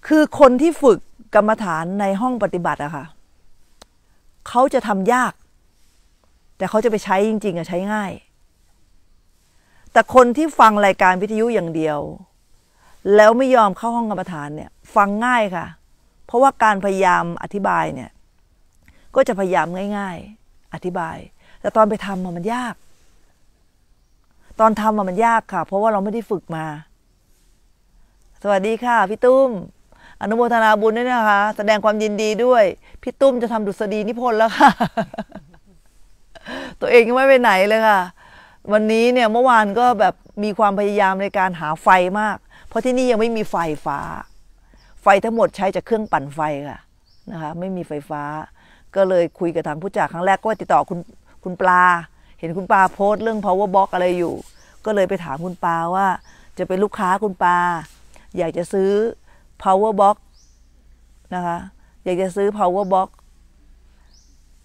[SPEAKER 1] คือคนที่ฝึกกรรมฐานในห้องปฏิบัติอะคะ่ะเขาจะทำยากแต่เขาจะไปใช้จริงๆอะใช้ง่าย แต่คนที่ฟังรายการวิทยุอย่างเดียว แล้วไม่ยอมเข้าห้องกรรมฐานเนี่ย ฟังง่ายค่ะ เพราะว่าการพยายามอธิบายเนี่ย ก็จะพยายามง่าย ๆ อธิบาย แต่ตอนไปทำมันยาก ตอนทำมันยากค่ะ เพราะว่าเราไม่ได้ฝึกมา สวัสดีค่ะพี่ตุ้ม อนุโมทนาบุญด้วยนะคะ แสดงความยินดีด้วยพี่ตุ้มจะทำดุษฎีนิพนธ์แล้วค่ะตัวเองยังไม่ไปไหนเลยค่ะวันนี้เนี่ยเมื่อวานก็แบบมีความพยายามในการหาไฟมาก เพราะที่นี่ยังไม่มีไฟฟ้า ไฟทั้งหมดใช้จากเครื่องปั่นไฟค่ะนะคะไม่มีไฟฟ้า ก็เลยคุยกับทางผู้จัดครั้งแรกก็ติดต่อคุณคุณปลา เห็นคุณปลาโพสต์เรื่อง power box อะไรอยู่ ก็เลยไปถามคุณปลาว่า จะเป็นลูกค้าคุณปลาอยากจะซื้อ power box นะคะอยากจะซื้อ power box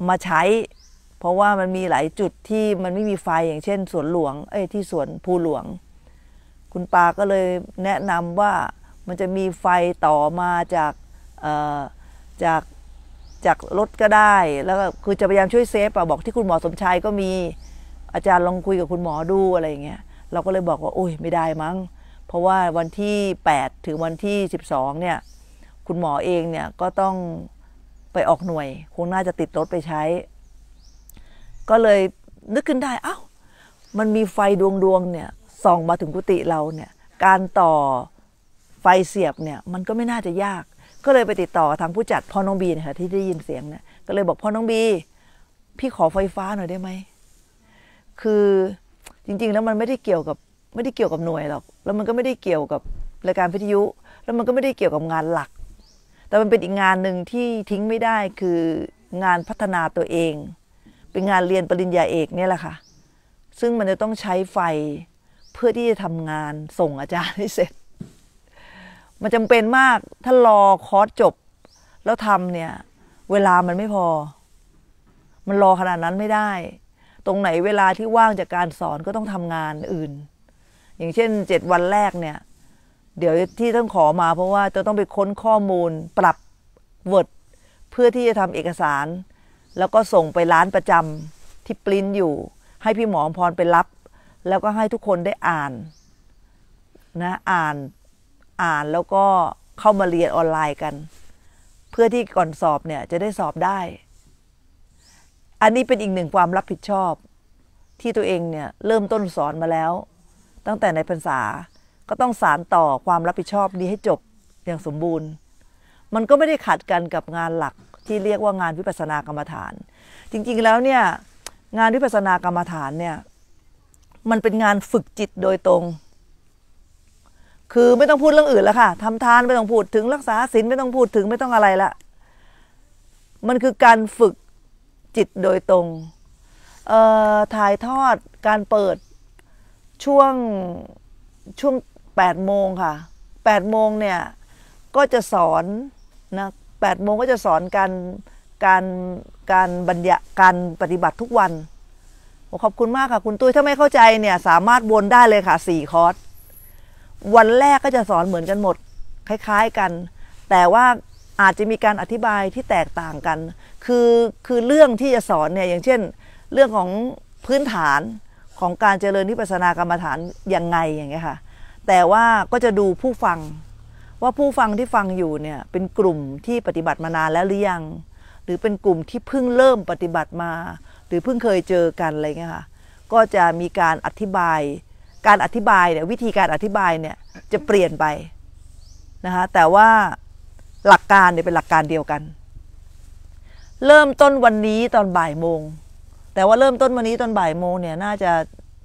[SPEAKER 1] มาใช้ราะว่ามันมีหลายจุดที่มันไม่มีไฟอย่างเช่นสวนหลวง เอ้ยที่สวนภูหลวง คุณปาก็เลยแนะนำว่ามันจะมีไฟต่อมาจากจากจากรถก็ได้ แล้วก็คือจะพยายามช่วยเซฟอะบอกที่คุณหมอสมชายก็มีอาจารย์ลองคุยกับคุณหมอดูอะไรอย่างเงี้ยเราก็เลยบอกว่าโอ้ย ไม่ได้มั้ง เพราะว่าวันที่ 8 ถึงวันที่ 12 เนี่ย คุณหมอเองเนี่ยก็ต้องไปออกหน่วยคงน่าจะติดรถไปใช้ก็เลยนึกขึ้นได้เอา้า มันมีไฟดวงดวงเนี่ยส่องมาถึงกุฏิเราเนี่ย การต่อไฟเสียบเนี่ยมันก็ไม่น่าจะยาก ก็เลยไปติดต่อทางผู้จัดพ่อน้องบีนะคะที่ได้ยินเสียงเนี่ยก็เลยบอกพ่อน้องบี พี่ขอไฟฟ้าหน่อยได้ไหมคือจริงๆ แล้วมันไม่ได้เกี่ยวกับไม่ได้เกี่ยวกับหน่วยหรอกแล้วมันก็ไม่ได้เกี่ยวกับรายการพิทยุ แล้วมันก็ไม่ได้เกี่ยวกับงานหลัก แต่มันเป็นอีกงานหนึ่งที่ทิ้งไม่ได้คืองานพัฒนาตัวเองเป็นงานเรียนปริญญาเอกเนี่ยแหละค่ะซึ่งมันจะต้องใช้ไฟเพื่อที่จะทำงานส่งอาจารย์ให้เสร็จ มันจำเป็นมากถ้ารอคอร์สจบ แล้วทำเนี่ยเวลามันไม่พอ มันรอขนาดนั้นไม่ได้ ตรงไหนเวลาที่ว่างจากการสอนก็ต้องทำงานอื่น อย่างเช่นเจ็ดวันแรกเนี่ยเดี๋ยวที่ต้องขอมาเพราะว่าจะต้องไปค้นข้อมูลปรับเวิร์ดเพื่อที่จะทำเอกสารแล้วก็ส่งไปร้านประจำที่ปริ้นอยู่ ให้พี่หมอพรไปรับ แล้วก็ให้ทุกคนได้อ่านนะอ่านอ่านแล้วก็เข้ามาเรียนออนไลน์กัน เพื่อที่ก่อนสอบเนี่ยจะได้สอบได้ อันนี้เป็นอีกหนึ่งความรับผิดชอบที่ตัวเองเนี่ยเริ่มต้นสอนมาแล้ว ตั้งแต่ในภาษาก็ต้องสารต่อความรับผิดชอบนี้ให้จบอย่างสมบูรณ์ มันก็ไม่ได้ขัดกันกับงานหลักที่เรียกว่างานวิปัสสนากรรมฐาน จริงๆแล้วเนี่ย งานวิปัสสนากรรมฐานเนี่ย มันเป็นงานฝึกจิตโดยตรง คือไม่ต้องพูดเรื่องอื่นแล้วค่ะทำทานไม่ต้องพูดถึงรักษาศีลไม่ต้องพูดถึงไม่ต้องอะไรละมันคือการฝึกจิตโดยตรงถ่ายทอดการเปิดช่วงช่วง8โมงค่ะ8โมงเนี่ยก็จะสอนนะ8โมงก็จะสอนการการการบรรยาการปฏิบัติทุกวัน ขอบคุณมากค่ะคุณตุ้ย ถ้าไม่เข้าใจเนี่ยสามารถวนได้เลยค่ะ4คอร์ส วันแรกก็จะสอนเหมือนกันหมด คล้ายๆกัน แต่ว่าอาจจะมีการอธิบายที่แตกต่างกัน คือคือเรื่องที่จะสอนเนี่ยอย่างเช่น เรื่องของพื้นฐานของการเจริญที่ปัสนากรรมฐานยังไงอย่างเงี้ยค่ะ แต่ว่าก็จะดูผู้ฟังว่าผู้ฟังที่ฟังอยู่เนี่ยเป็นกลุ่มที่ปฏิบัติมานานแล้วหรือยังหรือเป็นกลุ่มที่เพิ่งเริ่มปฏิบัติมา หรือเพิ่งเคยเจอกันอะไรเงี้ยค่ะก็จะมีการอธิบาย การอธิบายเนี่ยวิธีการอธิบายเนี่ยจะเปลี่ยนไปนะคะแต่ว่าหลักการเนี่ยเป็นหลักการเดียวกัน เริ่มต้นวันนี้ตอนบ่ายโมงแต่ว่าเริ่มต้นวันนี้ตอนบ่ายโมงเนี่ยน่าจะ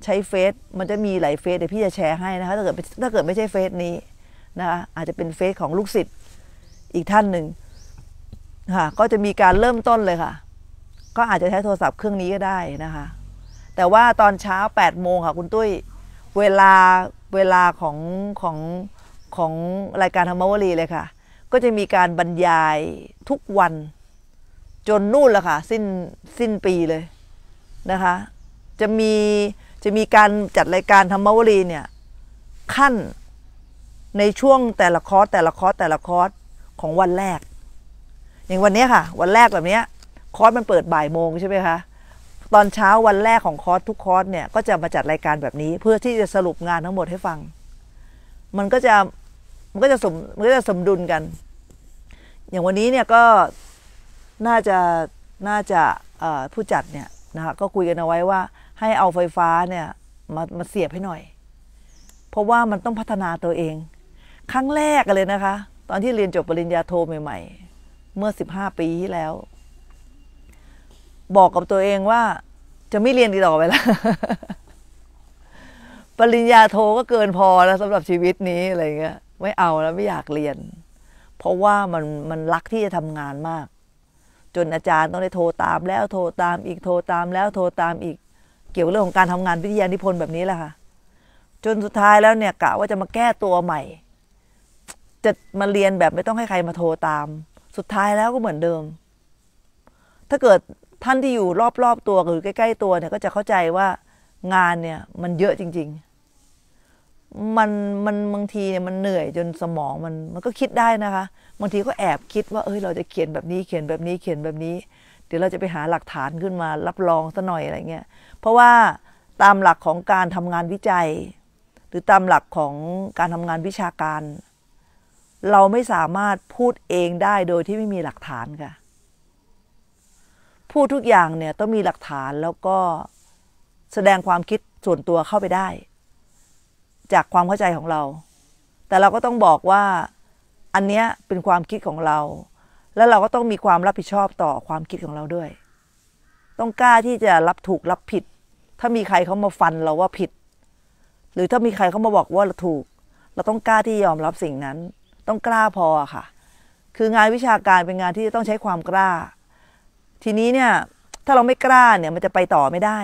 [SPEAKER 1] ใช้เฟซมันจะมีหลายเฟซเดี๋ยวพี่จะแชร์ให้นะคะถ้าเกิดถ้าเกิดไม่ใช่เฟซนี้นะคะอาจจะเป็นเฟซของลูกศิษย์อีกท่านหนึ่งค่ะก็จะมีการเริ่มต้นเลยค่ะ ก็อาจจะใช้โทรศัพท์เครื่องนี้ก็ได้นะคะ แต่ว่าตอนเช้า8โมงค่ะคุณตุ้ยเวลาเวลาของของของรายการธรรมวรีเลยค่ะ ก็จะมีการบรรยายทุกวัน จนนู่นละค่ะสิ้นสิ้นปีเลยนะคะ จะมีจะมีการจัดรายการธรรมวรีเนี่ย ขั้นในช่วงแต่ละคอร์สแต่ละคอร์สแต่ละคอร์สของวันแรก อย่างวันนี้ค่ะวันแรกแบบนี้คอร์สมันเปิดบ่ายโมงใช่ไหมคะตอนเช้าวันแรกของคอร์สทุกคอร์สเนี่ยก็จะมาจัดรายการแบบนี้ เพื่อที่จะสรุปงานทั้งหมดให้ฟัง มันก็จะมันก็จะสมมันก็จะสมดุลกัน อย่างวันนี้เนี่ยก็น่าจะน่าจะผู้จัดเนี่ยนะคะก็คุยกันเอาไว้ว่า ให้เอาไฟฟ้าเนี่ยมามาเสียบให้หน่อยเพราะว่ามันต้องพัฒนาตัวเองครั้งแรกเลยนะคะ ตอนที่เรียนจบปริญญาโทใหม่ ๆ เมื่อสิบห้าปีที่แล้ว บอกกับตัวเองว่าจะไม่เรียนอีกต่อไปแล้ว ปริญญาโทก็เกินพอแล้วสำหรับชีวิตนี้อะไรเงี้ยไม่เอาแล้วไม่อยากเรียน เพราะว่ามันมันรักที่จะทำงานมาก จนอาจารย์ต้องได้โทรตาม แล้วโทรตามอีกโทรตามแล้วโทรตามอีกเกี่ยวเรื่องของการทำงานวิทยานิพนธ์แบบนี้แหละค่ะจนสุดท้ายแล้วเนี่ยกะว่าจะมาแก้ตัวใหม่จะมาเรียนแบบไม่ต้องให้ใครมาโทรตาม สุดท้ายแล้วก็เหมือนเดิม ถ้าเกิดท่านที่อยู่รอบๆตัวหรือใกล้ๆตัวเนี่ย ก็จะเข้าใจว่างานเนี่ยมันเยอะจริง ๆ มันมันบางทีเนี่ยมันเหนื่อยจนสมองมัน มันก็คิดได้นะคะ บางทีก็แอบคิดว่าเอ้ย เราจะเขียนแบบนี้เขียนแบบนี้เขียนแบบนี้ เดี๋ยวเราจะไปหาหลักฐานขึ้นมารับรองซะหน่อยอะไรเงี้ย เพราะว่าตามหลักของการทำงานวิจัย หรือตามหลักของการทำงานวิชาการเราไม่สามารถพูดเองได้โดยที่ไม่มีหลักฐานค่ะ พูดทุกอย่างเนี่ยต้องมีหลักฐานแล้วก็แสดงความคิดส่วนตัวเข้าไปได้ จากความเข้าใจของเรา แต่เราก็ต้องบอกว่า อันเนี้ยเป็นความคิดของเรา แล้วเราก็ต้องมีความรับผิดชอบต่อความคิดของเราด้วย ต้องกล้าที่จะรับถูกรับผิด ถ้ามีใครเขามาฟันเราว่าผิด หรือถ้ามีใครเขามาบอกว่าเราถูก เราต้องกล้าที่ยอมรับสิ่งนั้นต้องกล้าพอค่ะ คืองานวิชาการเป็นงานที่ต้องใช้ความกล้า ทีนี้เนี่ย ถ้าเราไม่กล้าเนี่ย มันจะไปต่อไม่ได้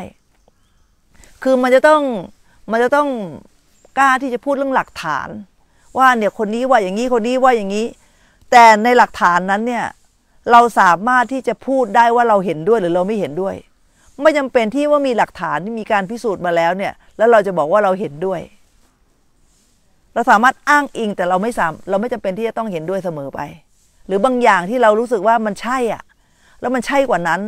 [SPEAKER 1] คือมันจะต้องมันจะต้องกล้าที่จะพูดเรื่องหลักฐาน ว่าเนี่ยคนนี้ว่าอย่างนี้คนนี้ว่าอย่างนี้ แต่ในหลักฐานนั้นเนี่ยเราสามารถที่จะพูดได้ว่าเราเห็นด้วยหรือเราไม่เห็นด้วย ไม่จำเป็นที่ว่ามีหลักฐานที่มีการพิสูจน์มาแล้วเนี่ยแล้วเราจะบอกว่าเราเห็นด้วยเราสามารถอ้างอิงแต่เราไม่สามเราไม่จำเป็นที่จะต้องเห็นด้วยเสมอไป หรือบางอย่างที่เรารู้สึกว่ามันใช่อ่ะแล้วมันใช่กว่านั้น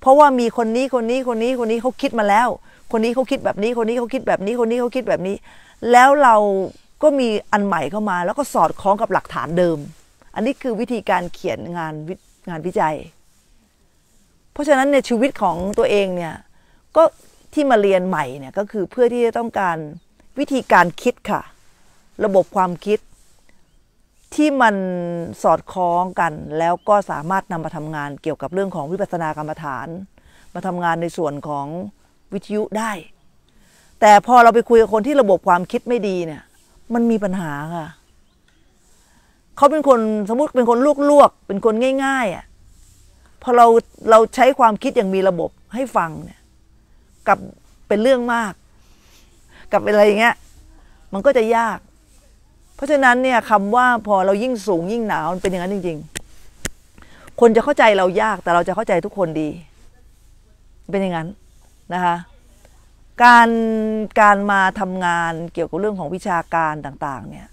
[SPEAKER 1] เพราะว่ามีคนนี้คนนี้คนนี้คนนี้เขาคิดมาแล้ว คนนี้เขาคิดแบบนี้ คนนี้เขาคิดแบบนี้ คนนี้เขาคิดแบบนี้ แล้วเราก็มีอันใหม่เข้ามา แล้วก็สอดคล้องกับหลักฐานเดิม อันนี้คือวิธีการเขียนงานงานวิจัย เพราะฉะนั้นในชีวิตของตัวเองเนี่ย ก็ที่มาเรียนใหม่เนี่ยก็คือเพื่อที่จะต้องการวิธีการคิดค่ะระบบความคิดที่มันสอดคล้องกัน แล้วก็สามารถนำมาทำงานเกี่ยวกับเรื่องของวิปัสสนากรรมฐาน มาทำงานในส่วนของวิทยุได้ แต่พอเราไปคุยกับคนที่ระบบความคิดไม่ดีเนี่ย มันมีปัญหาค่ะเขาเป็นคนสมมติเป็นคนลวกๆเป็นคนง่ายๆอ่ะพอเราเราใช้ความคิดอย่างมีระบบให้ฟังเนี่ย กับเป็นเรื่องมาก กับอะไรอย่างเงี้ยมันก็จะยากเพราะฉะนั้นเนี่ยคำว่าพอเรายิ่งสูงยิ่งหนาวเป็นอย่างนั้นจริงๆคนจะเข้าใจเรายากแต่เราจะเข้าใจทุกคนดี เป็นอย่างนั้นนะคะ การการมาทำงานเกี่ยวกับเรื่องของวิชาการต่าง ๆ เนี่ย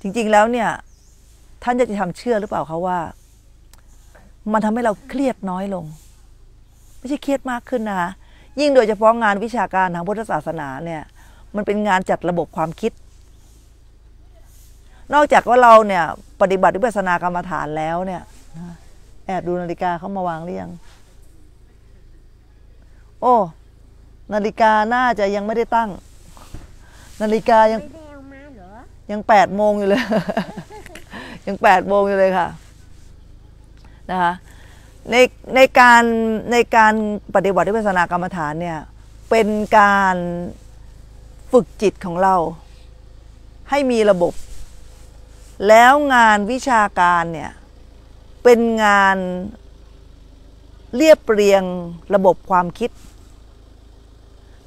[SPEAKER 1] จริง ๆแล้วเนี่ย ท่านจะทำเชื่อหรือเปล่าเขาว่า มันทำให้เราเครียดน้อยลง ไม่ใช่เครียดมากขึ้นนะคะยิ่งโดยเฉพาะงานวิชาการทางพุทธศาสนาเนี่ย มันเป็นงานจัดระบบความคิดนอกจากว่าเราเนี่ยปฏิบัติวิปัสสนากรรมฐานแล้วเนี่ย แอบดูนาฬิกาเขามาวางหรือยังโอ้ นาฬิกาน่าจะยังไม่ได้ตั้ง นาฬิกา ยังยังแปดโมงอยู่เลย ยังแปดโมงอยู่เลยค่ะ นะคะในในการในการปฏิบัติวิปัสสนากรรมฐานเนี่ย เป็นการฝึกจิตของเรา ให้มีระบบแล้วงานวิชาการเนี่ยเป็นงานเรียบเรียงระบบความคิด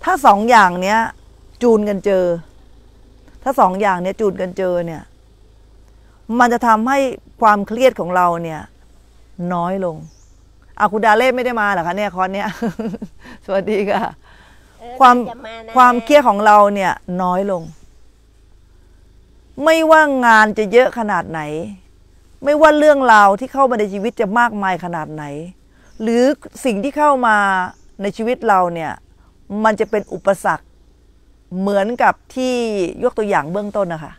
[SPEAKER 1] ถ้าสองอย่างเนี้ย จูนกันเจอ ถ้าสองอย่างเนี้ยจูนกันเจอเนี่ย มันจะทำให้ความเครียดของเราเนี่ย น้อยลงอาคุณดาเล่ไม่ได้มาหรอคะเนี่ยคอนเนี่ยสวัสดีค่ะ ความความเครียดของเราเนี่ย น้อยลงไม่ว่างานจะเยอะขนาดไหน ไม่ว่าเรื่องราวที่เข้ามาในชีวิตจะมากมายขนาดไหน หรือสิ่งที่เข้ามาในชีวิตเราเนี่ย มันจะเป็นอุปสรรค เหมือนกับที่ยกตัวอย่างเบื้องต้นนะคะ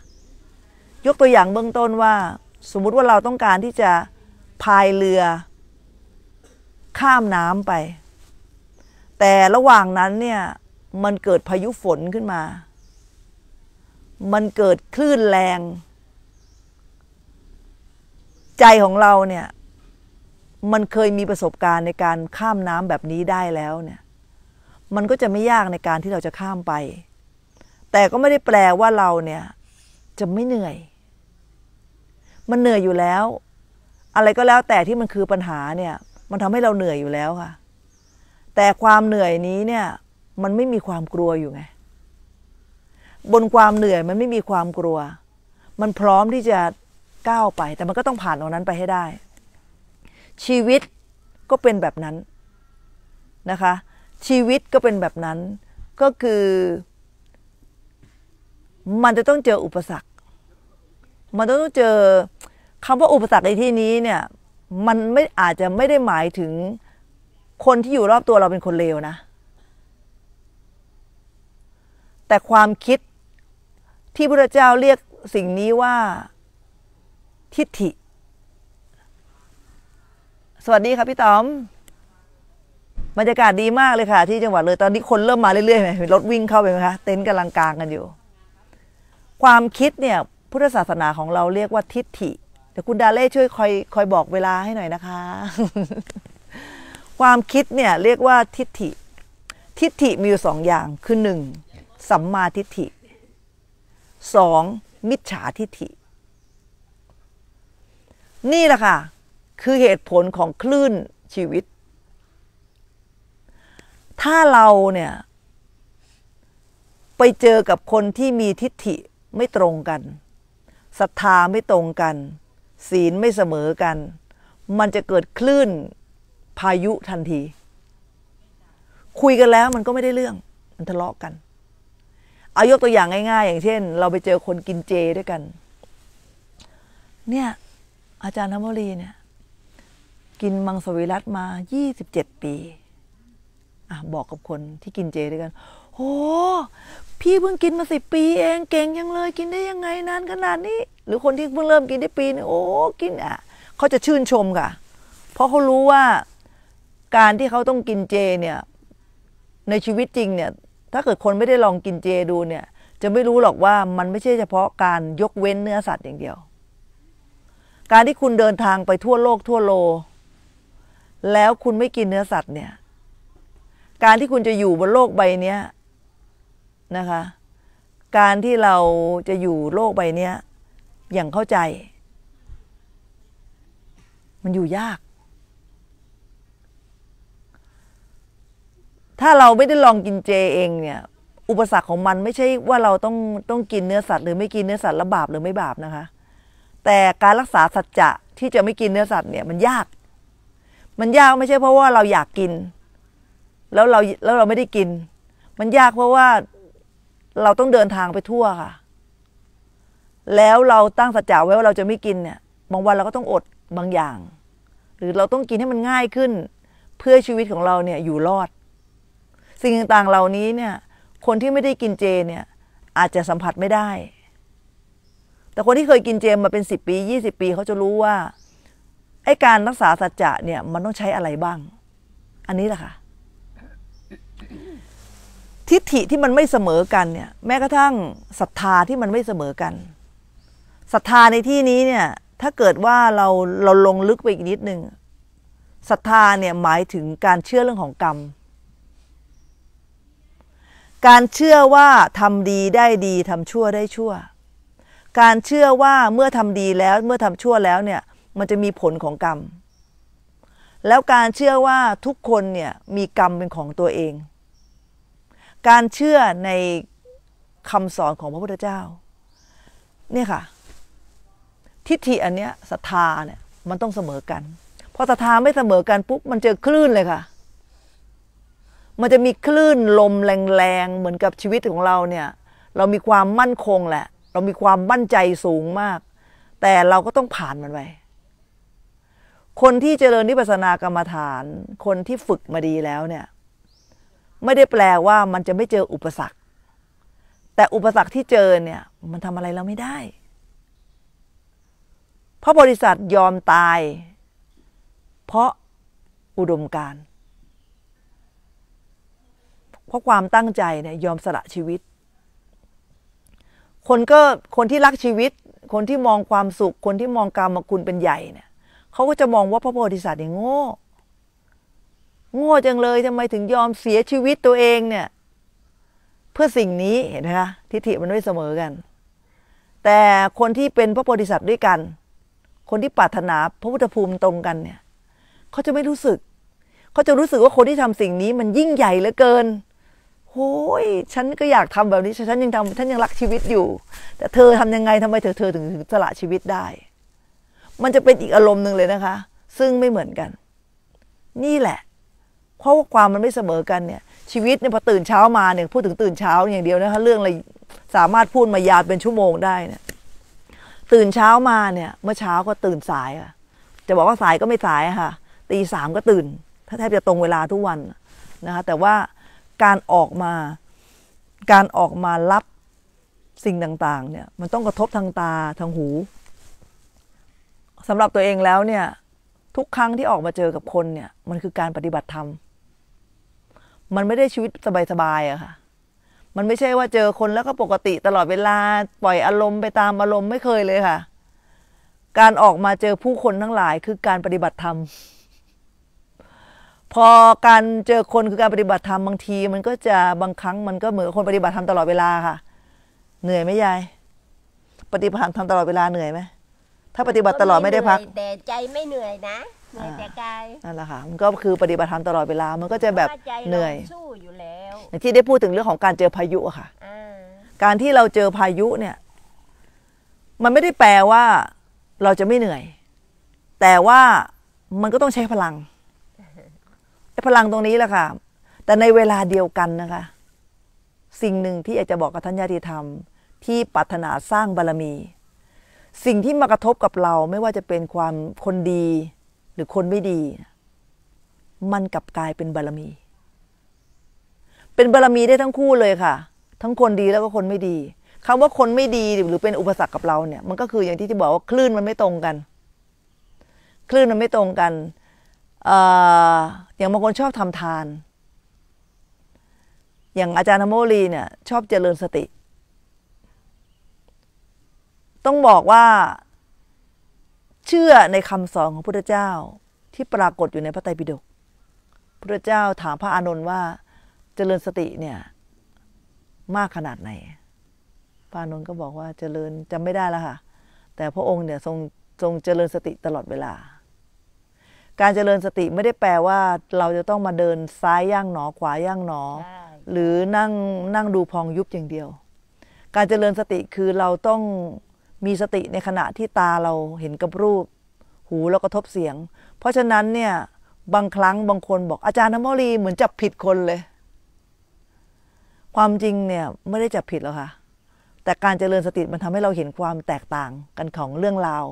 [SPEAKER 1] ยกตัวอย่างเบื้องต้นว่า สมมุติว่าเราต้องการที่จะ พายเรือข้ามน้ำไป แต่ระหว่างนั้นเนี่ยมันเกิดพายุฝนขึ้นมามันเกิดคลื่นแรง ใจของเราเนี่ย มันเคยมีประสบการณ์ในการข้ามน้ำแบบนี้ได้แล้วเนี่ย มันก็จะไม่ยากในการที่เราจะข้ามไป แต่ก็ไม่ได้แปลว่าเราเนี่ย จะไม่เหนื่อย มันเหนื่อยอยู่แล้ว อะไรก็แล้วแต่ที่มันคือปัญหาเนี่ย มันทำให้เราเหนื่อยอยู่แล้วค่ะ แต่ความเหนื่อยนี้เนี่ย มันไม่มีความกลัวอยู่ไงบนความเหนื่อยมันไม่มีความกลัว มันพร้อมที่จะก้าวไปแต่มันก็ต้องผ่านตรงนั้นไปให้ได้ ชีวิตก็เป็นแบบนั้นนะคะ ชีวิตก็เป็นแบบนั้นก็คือ มันจะต้องเจออุปสรรค มันต้องเจอคำว่าอุปสรรคในที่นี้เนี่ยมันไม่อาจจะไม่ได้หมายถึงคนที่อยู่รอบตัวเราเป็นคนเลวนะ แต่ความคิดที่พระเจ้าเรียกสิ่งนี้ว่าทิฏฐิ สวัสดีค่ะพี่ต๋อมบรรยากาศดีมากเลยค่ะที่จังหวัดเลยตอนนี้คนเริ่มมาเรื่อยๆไหมรถวิ่งเข้าไปไหมคะเต็นท์กำลังกลางกันอยู่ ความคิดเนี่ยพุทธศาสนาของเราเรียกว่า ทิฏฐิเดี๋ยวคุณดาเล่ช่วยคอยคอยบอกเวลาให้หน่อยนะคะ ความคิดเนี่ยเรียกว่าทิฏฐิ ทิฏฐิมีอยู่สองอย่างคือหนึ่งสัมมาทิฏฐิสอง มิจฉาทิฐิ นี่แหละค่ะ คือเหตุผลของคลื่นชีวิต ถ้าเรา เนี่ย ไปเจอกับคนที่มีทิฐิไม่ตรงกันศรัทธาไม่ตรงกัน ศีลไม่เสมอ กัน มันจะเกิดคลื่นพายุทันที คุยกันแล้วมันก็ไม่ได้เรื่อง มัน ทะเลาะกันเอายกตัวอย่างง่าย ๆ อย่างเช่นเราไปเจอคนกินเจด้วยกัน เนี่ย อาจารย์ธรรมรีเนี่ย กินมังสวิรัตมา 27 ปีอ่ะ บอกกับคนที่กินเจด้วยกัน โอ้พี่เพิ่งกินมาสิปีเองเก่งยังเลยกินได้ยังไงนานขนาดนี้ หรือคนที่เพิ่งเริ่มกินได้ปีนี่โอ้ กินอ่ะเขาจะชื่นชมค่ะ เพราะเขารู้ว่า การที่เขาต้องกินเจเนี่ยในชีวิตจริงเนี่ยถ้าเกิดคนไม่ได้ลองกินเจดูเนี่ย จะไม่รู้หรอกว่ามันไม่ใช่เฉพาะการยกเว้นเนื้อสัตว์อย่างเดียว การที่คุณเดินทางไปทั่วโลกทั่วโล แล้วคุณไม่กินเนื้อสัตว์เนี่ย การที่คุณจะอยู่บนโลกใบนี้นะคะ การที่เราจะอยู่โลกใบนี้อย่างเข้าใจ มันอยู่ยากถ้าเราไม่ได้ลองกินเจเองเนี่ย อุปสรรคของมันไม่ใช่ว่าเราต้องต้องกินเนื้อสัตว์หรือไม่กินเนื้อสัตว์รลบาปหรือไม่บาปนะคะ แต่การรักษาสัจจะที่จะไม่กินเนื้อสัตว์เนี่ยมันยาก มันยากไม่ใช่เพราะว่าเราอยากกิน แล้วเราแล้วเราไม่ได้กิน มันยากเพราะว่าเราต้องเดินทางไปทั่วค่ะ แล้วเราตั้งสัจจะไว้ว่าเราจะไม่กินเนี่ย บางวันเราก็ต้องอดบางอย่าง หรือเราต้องกินให้มันง่ายขึ้น เพื่อชีวิตของเราเนี่ยอยู่รอดสิ่งต่างๆ เหล่านี้เนี่ย คนที่ไม่ได้กินเจเนี่ยอาจจะสัมผัสไม่ได้ แต่คนที่เคยกินเจมาเป็นสิบปียี่สิบปีเขาจะรู้ว่าไอ้การรักษาสัจจะเนี่ยมันต้องใช้อะไรบ้าง อันนี้แหละค่ะ ทิฏฐิที่มันไม่เสมอกันเนี่ย แม้กระทั่งศรัทธาที่มันไม่เสมอกัน ศรัทธาในที่นี้เนี่ยถ้าเกิดว่าเราเราลงลึกไปอีกนิดนึงศรัทธาเนี่ยหมายถึงการเชื่อเรื่องของกรรมการเชื่อว่า ทำดีได้ดี ทำชั่วได้ชั่ว การเชื่อว่าเมื่อทำดีแล้วเมื่อทำชั่วแล้วเนี่ยมันจะมีผลของกรรม แล้วการเชื่อว่าทุกคนเนี่ยมีกรรมเป็นของตัวเอง การเชื่อในคำสอนของพระพุทธเจ้า เนี่ยค่ะ ทิฏฐิอันเนี้ยศรัทธาเนี่ยมันต้องเสมอกันพอศรัทธาไม่เสมอกันปุ๊บมันเจอคลื่นเลยค่ะมันจะมีคลื่นลมแรงๆ เหมือนกับชีวิตของเราเนี่ย เรามีความมั่นคงแหละ เรามีความมั่นใจสูงมาก แต่เราก็ต้องผ่านมันไป คนที่เจริญนิพพานากรรมฐาน คนที่ฝึกมาดีแล้วเนี่ย ไม่ได้แปลว่ามันจะไม่เจออุปสรรค แต่อุปสรรคที่เจอเนี่ย มันทำอะไรเราไม่ได้ เพราะบริษัทยอมตาย เพราะอุดมการณ์เพราะความตั้งใจเนี่ยยอมสละชีวิต คนก็คนที่รักชีวิต คนที่มองความสุข คนที่มองกรรมคุณเป็นใหญ่เนี่ยเขาก็จะมองว่าพระโพธิสัตว์เนี่ยโง่โง่จังเลยทำไมถึงยอมเสียชีวิตตัวเองเนี่ย เพื่อสิ่งนี้เห็นไหมคะทิฏฐิมันไม่เสมอกัน แต่คนที่เป็นพระโพธิสัตว์ด้วยกัน คนที่ปรารถนาพระพุทธภูมิตรงกันเนี่ยเขาจะไม่รู้สึกเขาจะรู้สึกว่าคนที่ทำสิ่งนี้ มันยิ่งใหญ่เหลือเกินโอ้ยฉันก็อยากทำแบบนี้ ฉันยังทำฉันยังรักชีวิตอยู่ แต่เธอทำยังไงทำไมเธอเธอถึงถึงสละชีวิตได้ มันจะเป็นอีกอารมณ์หนึ่งเลยนะคะ ซึ่งไม่เหมือนกัน นี่แหละ เพราะว่าความมันไม่เสมอกันเนี่ย ชีวิตเนี่ยพอตื่นเช้ามาเนี่ย พูดถึงตื่นเช้าอย่างเดียวนะคะ เรื่องอะไร สามารถพูดมายาวเป็นชั่วโมงได้เนี่ย ตื่นเช้ามาเนี่ย เมื่อเช้าก็ตื่นสายอะจะบอกว่าสายก็ไม่สายค่ะ ตีสามก็ตื่นถ้าแทบจะตรงเวลาทุกวันนะคะ แต่ว่าการออกมา การออกมารับสิ่งต่างๆเนี่ย มันต้องกระทบทางตาทางหูสำหรับตัวเองแล้วเนี่ย ทุกครั้งที่ออกมาเจอกับคนเนี่ย มันคือการปฏิบัติธรรม มันไม่ได้ชีวิตสบายๆอะค่ะมันไม่ใช่ว่าเจอคนแล้วก็ปกติตลอดเวลาปล่อยอารมณ์ไปตามอารมณ์ไม่เคยเลยค่ะ การออกมาเจอผู้คนทั้งหลาย คือการปฏิบัติธรรมพอการเจอคนคือการปฏิบัติธรรมบางที มันก็จะบางครั้งมันก็เหมือนคนปฏิบัติธรรมตลอดเวลาค่ะ เหนื่อยไหมยายปฏิบัติธรรมตลอดเวลาเหนื่อยไหม ถ้า ปฏิบัติตลอดไม่ได้พักแต่ใจไม่เหนื่อยนะเหนื่อยแต่กายนั่นแหละค่ะมันก็คือปฏิบัติธรรมตลอดเวลา มันก็จะแบบเหนื่อยสู้อยู่แล้วที่ได้พูดถึงเรื่องของการเจอพายุค่ะการที่เราเจอพายุเนี่ย มันไม่ได้แปลว่า เราจะไม่เหนื่อย แต่ว่ามันก็ต้องใช้พลังพลังตรงนี้แหละค่ะ แต่ในเวลาเดียวกันนะคะ สิ่งหนึ่งที่อยากจะบอกกับท่านญาติธรรม ที่ปรารถนาสร้างบารมี สิ่งที่มากระทบกับเราไม่ว่าจะเป็นความคนดี หรือคนไม่ดี มันกลับกลายเป็นบารมี เป็นบารมีได้ทั้งคู่เลยค่ะ ทั้งคนดีแล้วก็คนไม่ดี คำว่าคนไม่ดีหรือเป็นอุปสรรคกับเรา เนี่ย มันก็คืออย่างที่ที่บอกว่าคลื่นมันไม่ตรงกัน คลื่นมันไม่ตรงกันอย่างบางคนชอบทำทาน อย่างอาจารย์ธโมลีเนี่ย ชอบเจริญสติ ต้องบอกว่าเชื่อในคำสอนของพระเจ้าที่ปรากฏอยู่ในพระไตรปิฎกพระเจ้าถามพระอานนท์ว่าเจริญสติเนี่ย มากขนาดไหนพระอานนท์ก็บอกว่าเจริญจำไม่ได้แล้วค่ะ แต่พระองค์เนี่ยทรงทรงเจริญสติตลอดเวลาการเจริญสติไม่ได้แปลว่าเราจะต้องมาเดินซ้ายย่างหนอขวาย่างหนอ หรือนั่งนั่งดูพองยุบอย่างเดียว การเจริญสติคือเราต้องมีสติในขณะที่ตาเราเห็นกับรูป หูเรากระทบเสียง เพราะฉะนั้นเนี่ยบางครั้งบางคนบอกอาจารย์นโมรีเหมือนจับผิดคนเลย ความจริงเนี่ยไม่ได้จับผิดหรอกค่ะ แต่การเจริญสติมันทำให้เราเห็นความแตกต่างกันของเรื่องราว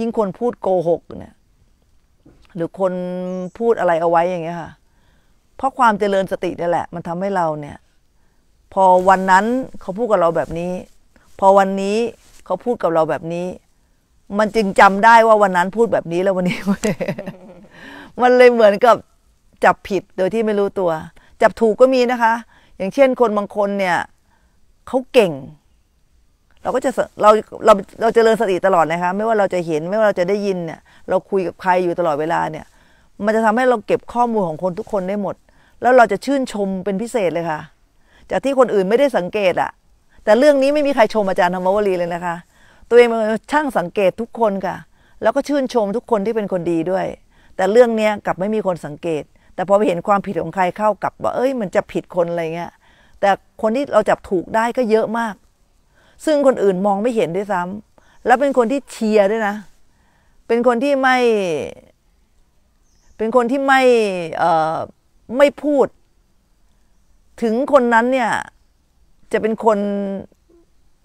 [SPEAKER 1] ยิ่งคนพูดโกหกเนี่ยหรือคนพูดอะไรเอาไว้อย่างเงี้ยค่ะ เพราะความเจริญสตินี่แหละ มันทำให้เราเนี่ย พอวันนั้นเขาพูดกับเราแบบนี้ พอวันนี้เขาพูดกับเราแบบนี้ มันจึงจำได้ว่าวันนั้นพูดแบบนี้แล้ววันนี้มันเลยเหมือนกับ จับผิดโดยที่ไม่รู้ตัว จับถูกก็มีนะคะ อย่างเช่นคนบางคนเนี่ยเขาเก่งเราก็จะเราเราเราจเจริญสติตลอดนะคะ ไม่ว่าเราจะเห็นไม่ว่าเราจะได้ยินเนี่ยเราคุยกับใครอยู่ตลอดเวลาเนี่ย มันจะทำให้เราเก็บข้อมูลของคนทุกคนได้หมด แล้วเราจะชื่นชมเป็นพิเศษเลยค่ะ จากที่คนอื่นไม่ได้สังเกตอะแต่เรื่องนี้ไม่มีใครชมอาจารย์ธรรมวรีเลยนะคะตัวเองช่างสังเกตทุกคนค่ะแล้วก็ชื่นชมทุกคนที่เป็นคนดีด้วย แต่เรื่องเนี้ยกลับไม่มีคนสังเกต แต่พอไปเห็นความผิดของใครเข้ากับว่าเอ้ยมันจะผิดคนอะไรเงี้ยแต่คนที่เราจับถูกได้ก็เยอะมากซึ่งคนอื่นมองไม่เห็นด้วยซ้ำ แล้วเป็นคนที่เชียร์ด้วยนะ เป็นคนที่ไม่ เป็นคนที่ไม่ไม่พูด ถึงคนนั้นเนี่ย จะเป็นคน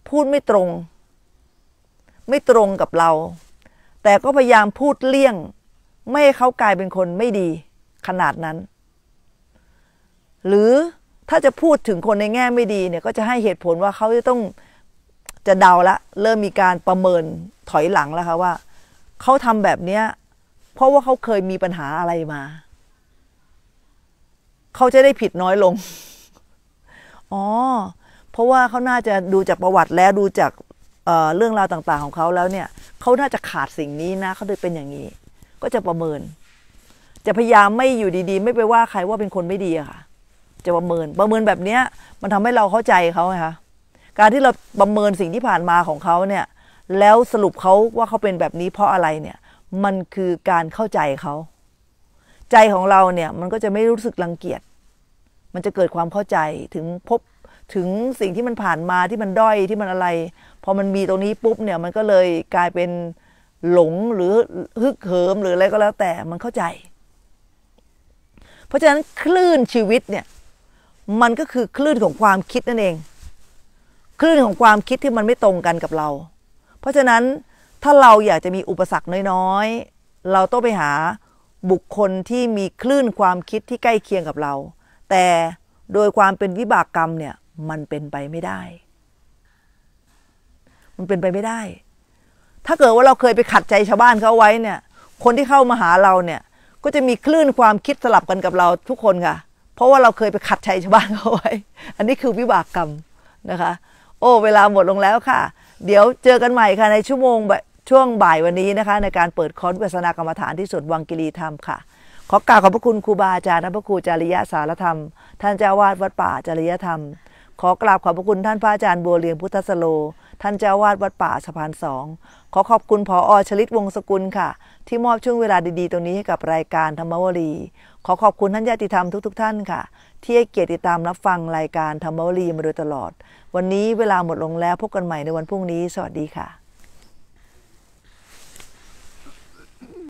[SPEAKER 1] พูดไม่ตรง ไม่ตรงกับเรา แต่ก็พยายามพูดเลี่ยง ไม่ให้เขากลายเป็นคนไม่ดีขนาดนั้น หรือถ้าจะพูดถึงคนในแง่ไม่ดีเนี่ย ก็จะให้เหตุผลว่าเขาจะต้องจะเดาละเริ่มมีการประเมินถอยหลังแล้วค่ะว่าเขาทำแบบเนี้ย เพราะว่าเขาเคยมีปัญหาอะไรมาเขาจะได้ผิดน้อยลง อ๋อ เพราะว่าเขาน่าจะดูจากประวัติแล้วดูจากเเรื่องราวต่าง ๆ ของเขาแล้วเนี่ยเขาน่าจะขาดสิ่งนี้นะเขาเลยเป็นอย่างนี้ ก็จะประเมิน จะพยายามไม่อยู่ดีๆ ไม่ไปว่า ใครว่าเป็นคนไม่ดีอะค่ะจะประเมินประเมินแบบเนี้ยมันทำให้เราเข้าใจเขาไงคะการที่เราประเมินสิ่งที่ผ่านมาของเขาเนี่ย แล้วสรุปเขาว่าเขาเป็นแบบนี้ เพราะอะไรเนี่ยมันคือการเข้าใจเขาใจของเราเนี่ยมันก็จะไม่รู้สึกรังเกียจมันจะเกิดความเข้าใจถึงพบถึงสิ่งที่มันผ่านมาที่มันด้อยที่มันอะไรพอมันมีตรงนี้ปุ๊บเนี่ย มันก็เลยกลายเป็นหลงหรือฮึกเหิม หรืออะไรก็แล้วแต่มันเข้าใจ เพราะฉะนั้นคลื่นชีวิตเนี่ย มันก็คือคลื่นของความคิดนั่นเองคลื่นของความคิดที่มันไม่ตรงกันกับเรา เพราะฉะนั้นถ้าเราอยากจะมีอุปสรรคน้อยๆเราต้องไปหาบุคคลที่มีคลื่นความคิดที่ใกล้เคียงกับเรา แต่โดยความเป็นวิบากกรรมเนี่ยมันเป็นไปไม่ได้ มันเป็นไปไม่ได้ ถ้าเกิดว่าเราเคยไปขัดใจชาวบ้านเขาไว้เนี่ย คนที่เข้ามาหาเราเนี่ย ก็จะมีคลื่นความคิดสลับกันกับเราทุกคนค่ะ เพราะว่าเราเคยไปขัดใจชาวบ้านเขาไว้ อันนี้คือวิบากกรรมนะคะโอ้เวลาหมดลงแล้วค่ะ เดี๋ยวเจอกันใหม่ค่ะในชั่วโมงช่วงบ่ายวันนี้นะคะในการเปิดคอร์สวิสนากรรมฐานที่สุดวังกิรีธรรมค่ะ ขอกราบขอบพระคุณครูบาอาจารย์พระครูจริยสารธรรม ท่านเจ้าวาดวัดป่าจริยธรรม ขอกราบขอบพระคุณท่านพระอาจารย์บัวเลียงพุทธสโล ท่านเจ้าวาดวัดป่าสะพานสองขอขอบคุณผออชลิตวงศกุลค่ะ ที่มอบช่วงเวลาดีๆ ตรงนี้ให้กับรายการธรรมวรีขอขอบคุณท่านญาติธรรมทุก ๆ ท่านค่ะ ที่ให้เกียรติตามรับฟังรายการธรรมวรีมาโดยตลอดวันนี้เวลาหมดลงแล้วพบกันใหม่ในวันพรุ่งนี้ สวัสดีค่ะ